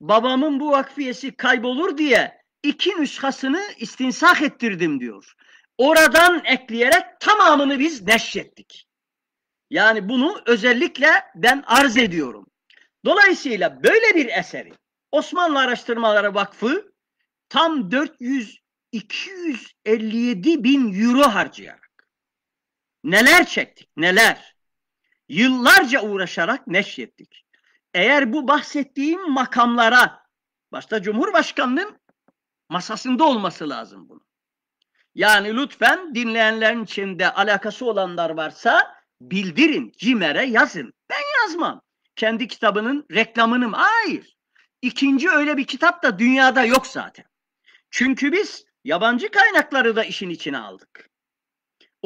babamın bu vakfiyesi kaybolur diye iki nüshasını istinsah ettirdim diyor. Oradan ekleyerek tamamını biz neşrettik. Yani bunu özellikle ben arz ediyorum. Dolayısıyla böyle bir eseri Osmanlı Araştırmaları Vakfı tam 400 257 bin euro harcayarak Neler çektik, neler. Yıllarca uğraşarak neşrettik. Eğer bu bahsettiğim makamlara, başta Cumhurbaşkanı'nın masasında olması lazım bunu. Yani lütfen dinleyenlerin içinde alakası olanlar varsa bildirin, CİMER'e yazın. Ben yazmam. Kendi kitabının reklamını mı? Hayır. İkinci öyle bir kitap da dünyada yok zaten. Çünkü biz yabancı kaynakları da işin içine aldık.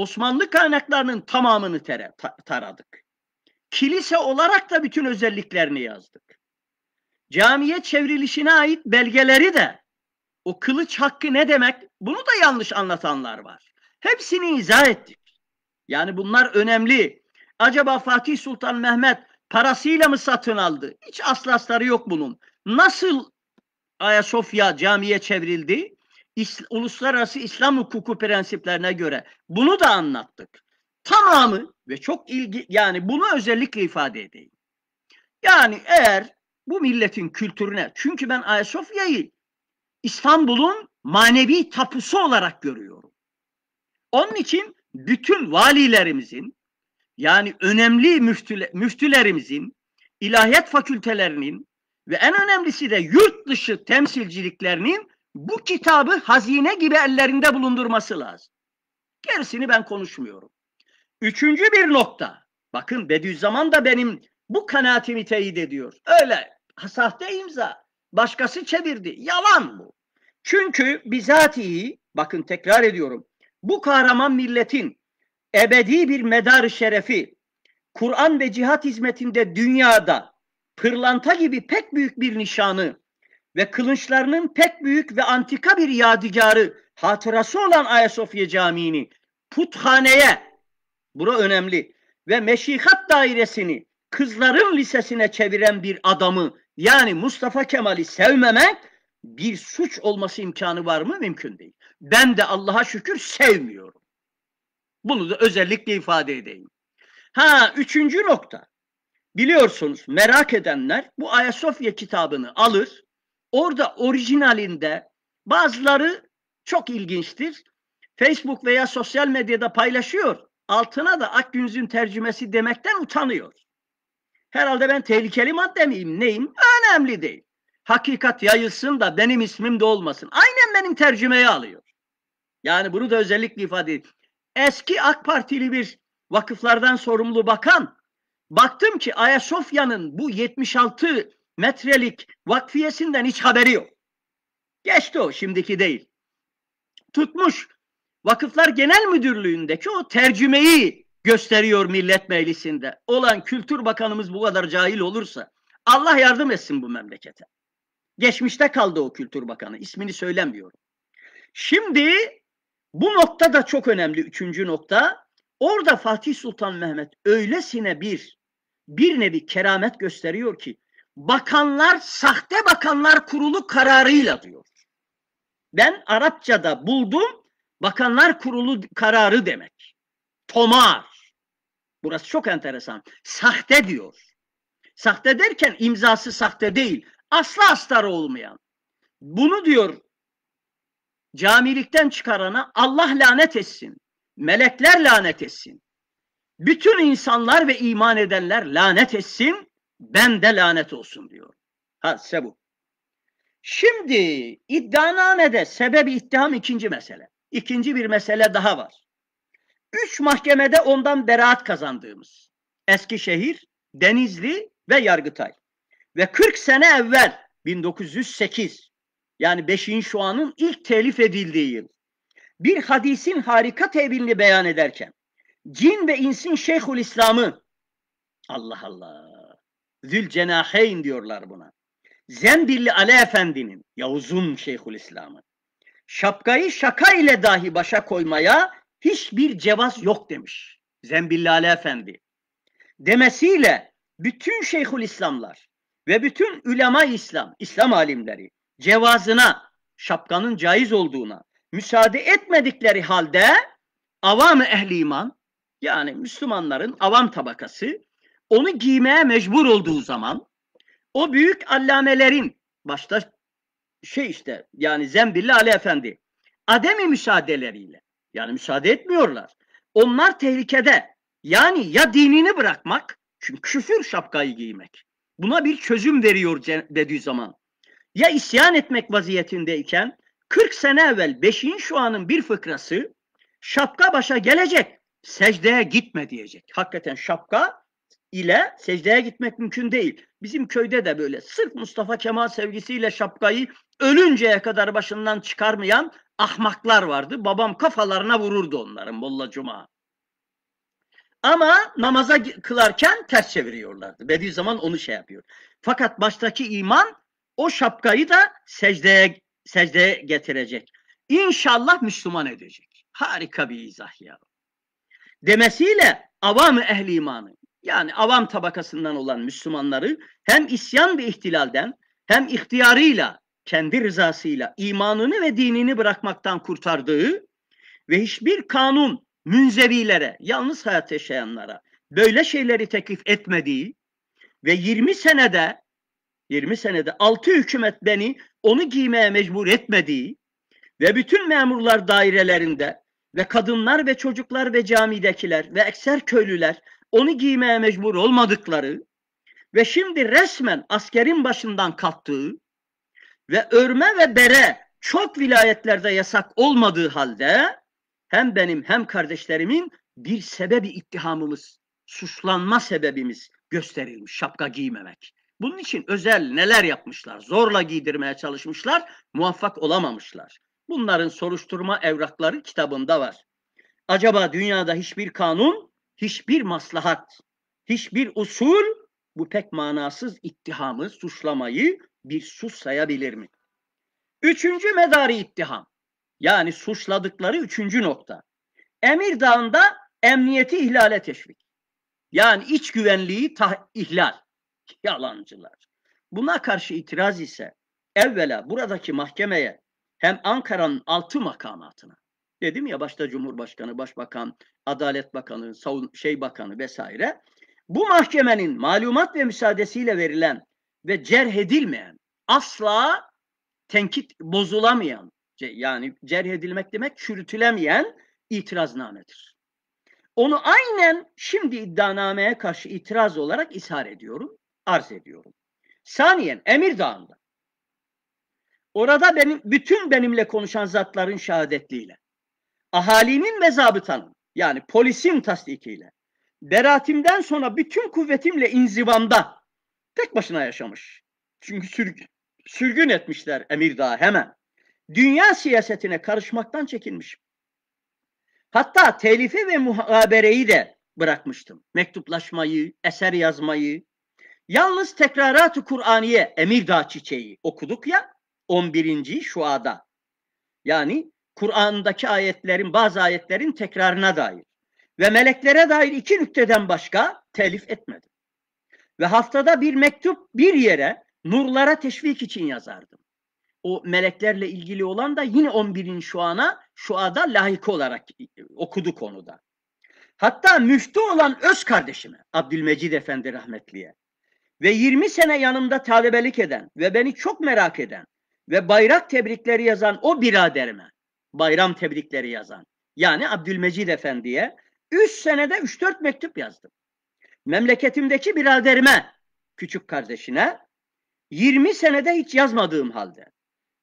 Osmanlı kaynaklarının tamamını tere, ta, taradık. Kilise olarak da bütün özelliklerini yazdık. Camiye çevrilişine ait belgeleri de o kılıç hakkı ne demek bunu da yanlış anlatanlar var. Hepsini izah ettik. Yani bunlar önemli. Acaba Fatih Sultan Mehmet parasıyla mı satın aldı? Hiç aslasları yok bunun. Nasıl Ayasofya camiye çevrildi? İs, uluslararası İslam hukuku prensiplerine göre bunu da anlattık. Tamamı ve çok ilgi yani bunu özellikle ifade edeyim. Yani eğer bu milletin kültürüne çünkü ben Ayasofya'yı İstanbul'un manevi tapusu olarak görüyorum. Onun için bütün valilerimizin yani önemli müftüle, müftülerimizin, ilahiyat fakültelerinin ve en önemlisi de yurt dışı temsilciliklerinin bu kitabı hazine gibi ellerinde bulundurması lazım. Gerisini ben konuşmuyorum. Üçüncü bir nokta. Bakın Bediüzzaman da benim bu kanaatimi teyit ediyor. Öyle sahte imza. Başkası çevirdi. Yalan bu. Çünkü bizatihi bakın tekrar ediyorum. Bu kahraman milletin ebedi bir medar şerefi Kur'an ve cihat hizmetinde dünyada pırlanta gibi pek büyük bir nişanı ve kılınçlarının pek büyük ve antika bir yadigarı, hatırası olan Ayasofya Camii'ni puthaneye, bura önemli, ve meşihat dairesini kızların lisesine çeviren bir adamı yani Mustafa Kemal'i sevmemek bir suç olması imkanı var mı? Mümkün değil. Ben de Allah'a şükür sevmiyorum. Bunu da özellikle ifade edeyim. Ha üçüncü nokta. Biliyorsunuz merak edenler bu Ayasofya kitabını alır, Orada orijinalinde bazıları çok ilginçtir. Facebook veya sosyal medyada paylaşıyor. Altına da Akgünüz'ün tercümesi demekten utanıyor. Herhalde ben tehlikeli madde miyim, neyim? Önemli değil. Hakikat yayılsın da benim ismim de olmasın. Aynen benim tercümeyi alıyor. Yani bunu da özellikle ifade edeyim. Eski AK Partili bir vakıflardan sorumlu bakan baktım ki Ayasofya'nın bu 76 metrelik vakfiyesinden hiç haberi yok. Geçti o şimdiki değil. Tutmuş Vakıflar Genel Müdürlüğü'ndeki o tercümeyi gösteriyor Millet Meclisi'nde. Olan Kültür Bakanımız bu kadar cahil olursa Allah yardım etsin bu memlekete. Geçmişte kaldı o Kültür Bakanı. İsmini söylemiyorum. Şimdi bu nokta da çok önemli. Üçüncü nokta. Orada Fatih Sultan Mehmet öylesine bir bir nevi keramet gösteriyor ki bakanlar, sahte bakanlar kurulu kararıyla diyor. Ben Arapçada buldum, bakanlar kurulu kararı demek. Tomar. Burası çok enteresan. Sahte diyor. Sahte derken imzası sahte değil. Asla astarı olmayan. Bunu diyor camilikten çıkarana Allah lanet etsin. Melekler lanet etsin. Bütün insanlar ve iman edenler lanet etsin ben de lanet olsun diyor. Hadise bu. Şimdi iddianamede sebebi ittiham ikinci mesele. İkinci bir mesele daha var. Üç mahkemede ondan beraat kazandığımız. Eskişehir, Denizli ve Yargıtay. Ve 40 sene evvel 1908 yani 5. şuanın ilk telif edildiği yıl bir hadisin harika tevilini beyan ederken cin ve insin Şeyhül İslam'ı Allah Allah Zülcenaheyn diyorlar buna. Zembilli Ali Efendi'nin, Yavuz'un Şeyhülislam'ı, şapkayı şaka ile dahi başa koymaya hiçbir cevaz yok demiş. Zembilli Ali Efendi. Demesiyle bütün Şeyhülislamlar ve bütün ülema İslam, İslam alimleri cevazına, şapkanın caiz olduğuna müsaade etmedikleri halde avam ehli iman, yani Müslümanların avam tabakası onu giymeye mecbur olduğu zaman o büyük allamelerin başta şey işte yani Zembilli Ali Efendi ademi müsaadeleriyle yani müsaade etmiyorlar. Onlar tehlikede. Yani ya dinini bırakmak çünkü küfür şapkayı giymek. Buna bir çözüm veriyor dediği zaman. Ya isyan etmek vaziyetindeyken 40 sene evvel şu anın bir fıkrası şapka başa gelecek secdeye gitme diyecek. Hakikaten şapka ile secdeye gitmek mümkün değil. Bizim köyde de böyle sırf Mustafa Kemal sevgisiyle şapkayı ölünceye kadar başından çıkarmayan ahmaklar vardı. Babam kafalarına vururdu onların Molla Cuma. Ama namaza kılarken ters çeviriyorlardı. Bediüzzaman onu şey yapıyor. Fakat baştaki iman o şapkayı da secdeye secdeye getirecek. İnşallah Müslüman edecek. Harika bir izah ya. Demesiyle avam ehli imanı yani avam tabakasından olan Müslümanları hem isyan ve ihtilalden hem ihtiyarıyla, kendi rızasıyla imanını ve dinini bırakmaktan kurtardığı ve hiçbir kanun münzevilere, yalnız hayat yaşayanlara böyle şeyleri teklif etmediği ve 20 senede 20 senede 6 hükümet beni onu giymeye mecbur etmediği ve bütün memurlar dairelerinde ve kadınlar ve çocuklar ve camidekiler ve ekser köylüler onu giymeye mecbur olmadıkları ve şimdi resmen askerin başından kalktığı ve örme ve bere çok vilayetlerde yasak olmadığı halde hem benim hem kardeşlerimin bir sebebi ittihamımız, suçlanma sebebimiz gösterilmiş şapka giymemek. Bunun için özel neler yapmışlar? Zorla giydirmeye çalışmışlar, muvaffak olamamışlar. Bunların soruşturma evrakları kitabında var. Acaba dünyada hiçbir kanun hiçbir maslahat, hiçbir usul bu pek manasız ittihamı, suçlamayı bir suç sayabilir mi? Üçüncü medari ittiham. Yani suçladıkları üçüncü nokta. Emir Dağı'nda emniyeti ihlale teşvik. Yani iç güvenliği tah ihlal. Yalancılar. Buna karşı itiraz ise evvela buradaki mahkemeye hem Ankara'nın altı makamatına Dedim ya başta Cumhurbaşkanı, Başbakan, Adalet Bakanı, Savun şey Bakanı vesaire. Bu mahkemenin malumat ve müsaadesiyle verilen ve cerh edilmeyen, asla tenkit bozulamayan, yani cerh edilmek demek çürütülemeyen itiraznamedir. Onu aynen şimdi iddianameye karşı itiraz olarak ishar ediyorum, arz ediyorum. Saniyen Emir Dağı'nda. Orada benim, bütün benimle konuşan zatların şehadetliğiyle ahalinin ve zabıtanın yani polisin tasdikiyle beraatimden sonra bütün kuvvetimle inzivamda tek başına yaşamış. Çünkü sürgün, etmişler emir daha hemen. Dünya siyasetine karışmaktan çekinmiş. Hatta telifi ve muhabereyi de bırakmıştım. Mektuplaşmayı, eser yazmayı. Yalnız tekrarat-ı Kur'aniye, Emirdağ Çiçeği okuduk ya 11. şuada. Yani Kur'an'daki ayetlerin bazı ayetlerin tekrarına dair ve meleklere dair iki nükteden başka telif etmedim. Ve haftada bir mektup bir yere nurlara teşvik için yazardım. O meleklerle ilgili olan da yine 11'in şu ana şu ada layık olarak e, okudu konuda. Hatta müftü olan öz kardeşime Abdülmecid Efendi rahmetliye ve 20 sene yanımda talebelik eden ve beni çok merak eden ve bayrak tebrikleri yazan o biraderime bayram tebrikleri yazan. Yani Abdülmecid Efendi'ye 3 senede 3-4 mektup yazdım. Memleketimdeki biraderime, küçük kardeşine 20 senede hiç yazmadığım halde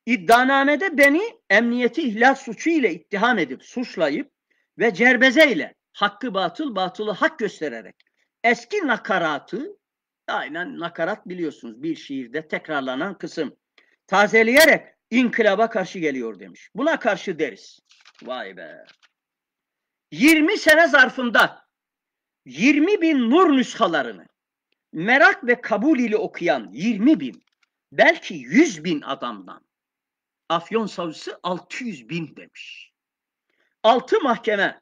iddianamede beni emniyeti ihlal suçu ile ittiham edip suçlayıp ve cerbeze ile hakkı batıl batılı hak göstererek eski nakaratı aynen nakarat biliyorsunuz bir şiirde tekrarlanan kısım tazeleyerek inkılaba karşı geliyor demiş. Buna karşı deriz. Vay be. 20 sene zarfında 20 bin nur nüshalarını merak ve kabul ile okuyan 20 bin belki 100 bin adamdan Afyon savcısı 600 bin demiş. 6 mahkeme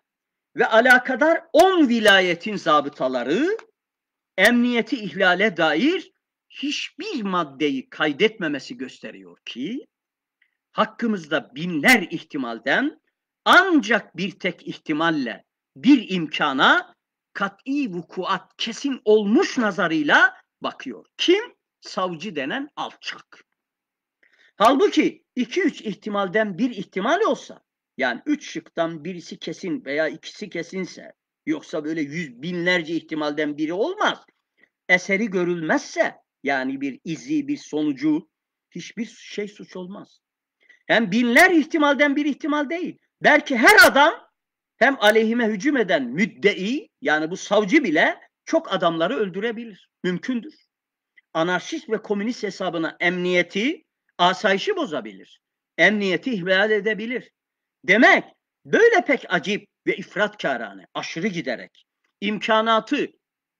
ve alakadar 10 vilayetin zabıtaları emniyeti ihlale dair hiçbir maddeyi kaydetmemesi gösteriyor ki hakkımızda binler ihtimalden ancak bir tek ihtimalle bir imkana kat'i vukuat kesin olmuş nazarıyla bakıyor. Kim? Savcı denen alçak. Halbuki 2-3 ihtimalden bir ihtimal olsa yani üç şıktan birisi kesin veya ikisi kesinse yoksa böyle yüz binlerce ihtimalden biri olmaz. Eseri görülmezse yani bir izi bir sonucu hiçbir şey suç olmaz. Hem binler ihtimalden bir ihtimal değil. Belki her adam hem aleyhime hücum eden müddei yani bu savcı bile çok adamları öldürebilir. Mümkündür. Anarşist ve komünist hesabına emniyeti, asayişi bozabilir. Emniyeti ihlal edebilir. Demek böyle pek acip ve ifrat ifratkârane, aşırı giderek imkanatı,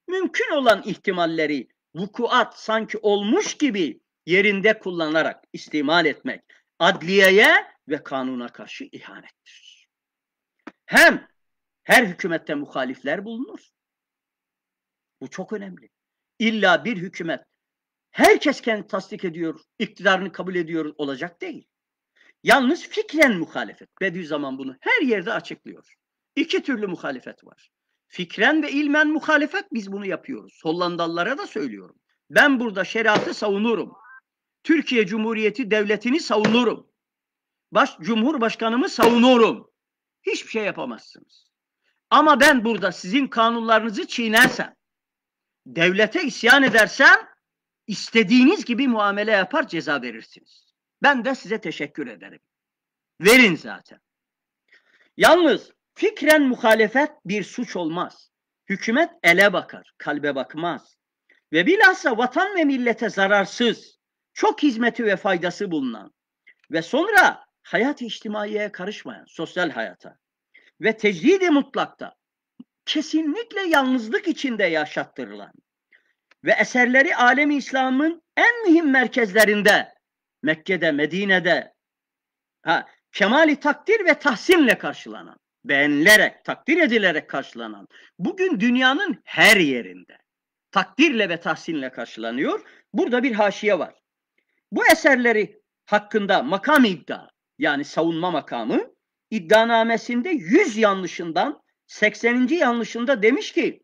mümkün olan ihtimalleri vukuat sanki olmuş gibi yerinde kullanarak istimal etmek adliyeye ve kanuna karşı ihanettir. Hem her hükümette muhalifler bulunur. Bu çok önemli. İlla bir hükümet herkes kendi tasdik ediyor, iktidarını kabul ediyor olacak değil. Yalnız fikren muhalefet. Bediüzzaman bunu her yerde açıklıyor. İki türlü muhalefet var. Fikren ve ilmen muhalefet biz bunu yapıyoruz. Hollandalılara da söylüyorum. Ben burada şeriatı savunurum. Türkiye Cumhuriyeti Devleti'ni savunurum. Baş, Cumhurbaşkanımı savunurum. Hiçbir şey yapamazsınız. Ama ben burada sizin kanunlarınızı çiğnersem, devlete isyan edersem istediğiniz gibi muamele yapar ceza verirsiniz. Ben de size teşekkür ederim. Verin zaten. Yalnız fikren muhalefet bir suç olmaz. Hükümet ele bakar, kalbe bakmaz. Ve bilhassa vatan ve millete zararsız, çok hizmeti ve faydası bulunan ve sonra hayat-ı içtimaiyeye karışmayan sosyal hayata ve tecrid mutlakta kesinlikle yalnızlık içinde yaşattırılan ve eserleri alemi İslam'ın en mühim merkezlerinde Mekke'de, Medine'de ha, kemali takdir ve tahsinle karşılanan, beğenilerek, takdir edilerek karşılanan, bugün dünyanın her yerinde takdirle ve tahsinle karşılanıyor. Burada bir haşiye var. Bu eserleri hakkında makam iddia yani savunma makamı iddianamesinde 100 yanlışından 80. yanlışında demiş ki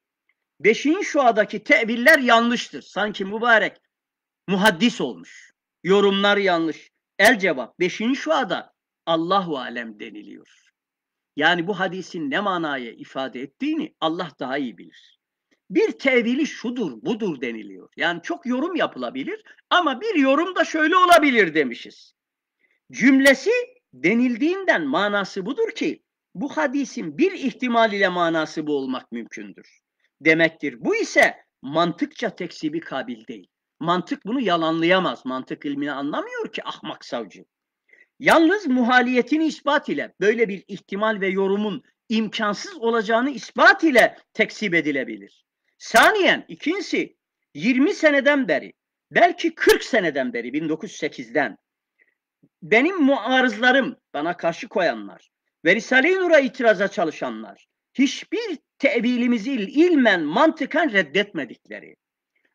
5. şuadaki teviller yanlıştır. Sanki mübarek muhaddis olmuş. Yorumlar yanlış. El cevap 5. şuada Allahu alem deniliyor. Yani bu hadisin ne manaya ifade ettiğini Allah daha iyi bilir bir tevili şudur budur deniliyor. Yani çok yorum yapılabilir ama bir yorum da şöyle olabilir demişiz. Cümlesi denildiğinden manası budur ki bu hadisin bir ihtimal ile manası bu olmak mümkündür. Demektir. Bu ise mantıkça teksibi kabil değil. Mantık bunu yalanlayamaz. Mantık ilmini anlamıyor ki ahmak savcı. Yalnız muhaliyetini ispat ile böyle bir ihtimal ve yorumun imkansız olacağını ispat ile tekzip edilebilir. Saniyen ikincisi 20 seneden beri belki 40 seneden beri 1908'den benim muarızlarım bana karşı koyanlar ve Risale-i Nur'a itiraza çalışanlar hiçbir tevilimizi ilmen mantıken reddetmedikleri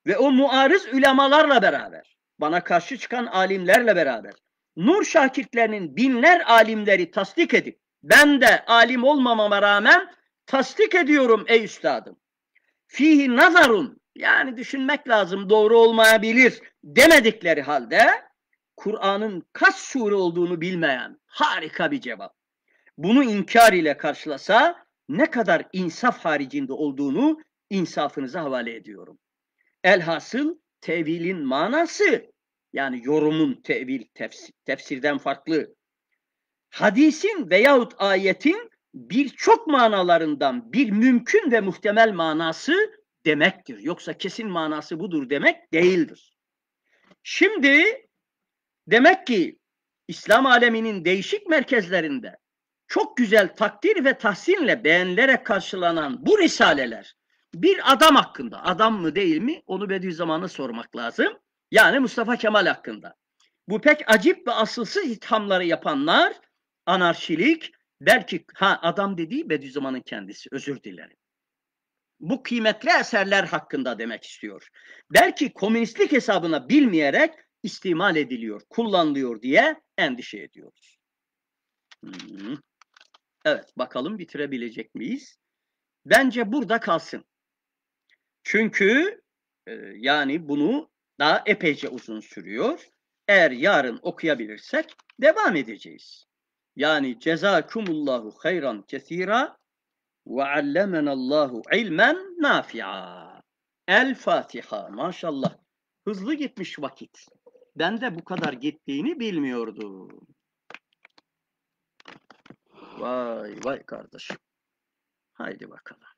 ve o muarız ülemalarla beraber bana karşı çıkan alimlerle beraber Nur şakirtlerinin binler alimleri tasdik edip ben de alim olmamama rağmen tasdik ediyorum ey üstadım fihi nazarun yani düşünmek lazım doğru olmayabilir demedikleri halde Kur'an'ın kaç sure olduğunu bilmeyen harika bir cevap. Bunu inkar ile karşılasa ne kadar insaf haricinde olduğunu insafınıza havale ediyorum. Elhasıl tevilin manası yani yorumun tevil tefsirden farklı. Hadisin veyahut ayetin birçok manalarından bir mümkün ve muhtemel manası demektir. Yoksa kesin manası budur demek değildir. Şimdi demek ki İslam aleminin değişik merkezlerinde çok güzel takdir ve tahsinle beğenilerek karşılanan bu risaleler bir adam hakkında, adam mı değil mi onu Bediüzzaman'a sormak lazım. Yani Mustafa Kemal hakkında. Bu pek acip ve asılsız ithamları yapanlar anarşilik, Belki ha adam dediği Bediüzzaman'ın kendisi özür dilerim. Bu kıymetli eserler hakkında demek istiyor. Belki komünistlik hesabına bilmeyerek istimal ediliyor, kullanılıyor diye endişe ediyoruz. Evet bakalım bitirebilecek miyiz? Bence burada kalsın. Çünkü e, yani bunu daha epeyce uzun sürüyor. Eğer yarın okuyabilirsek devam edeceğiz. Yani cezakumullahu hayran kesira ve Allahu ilmen nafi'a. El Fatiha. Maşallah. Hızlı gitmiş vakit. Ben de bu kadar gittiğini bilmiyordum. Vay vay kardeşim. Haydi bakalım.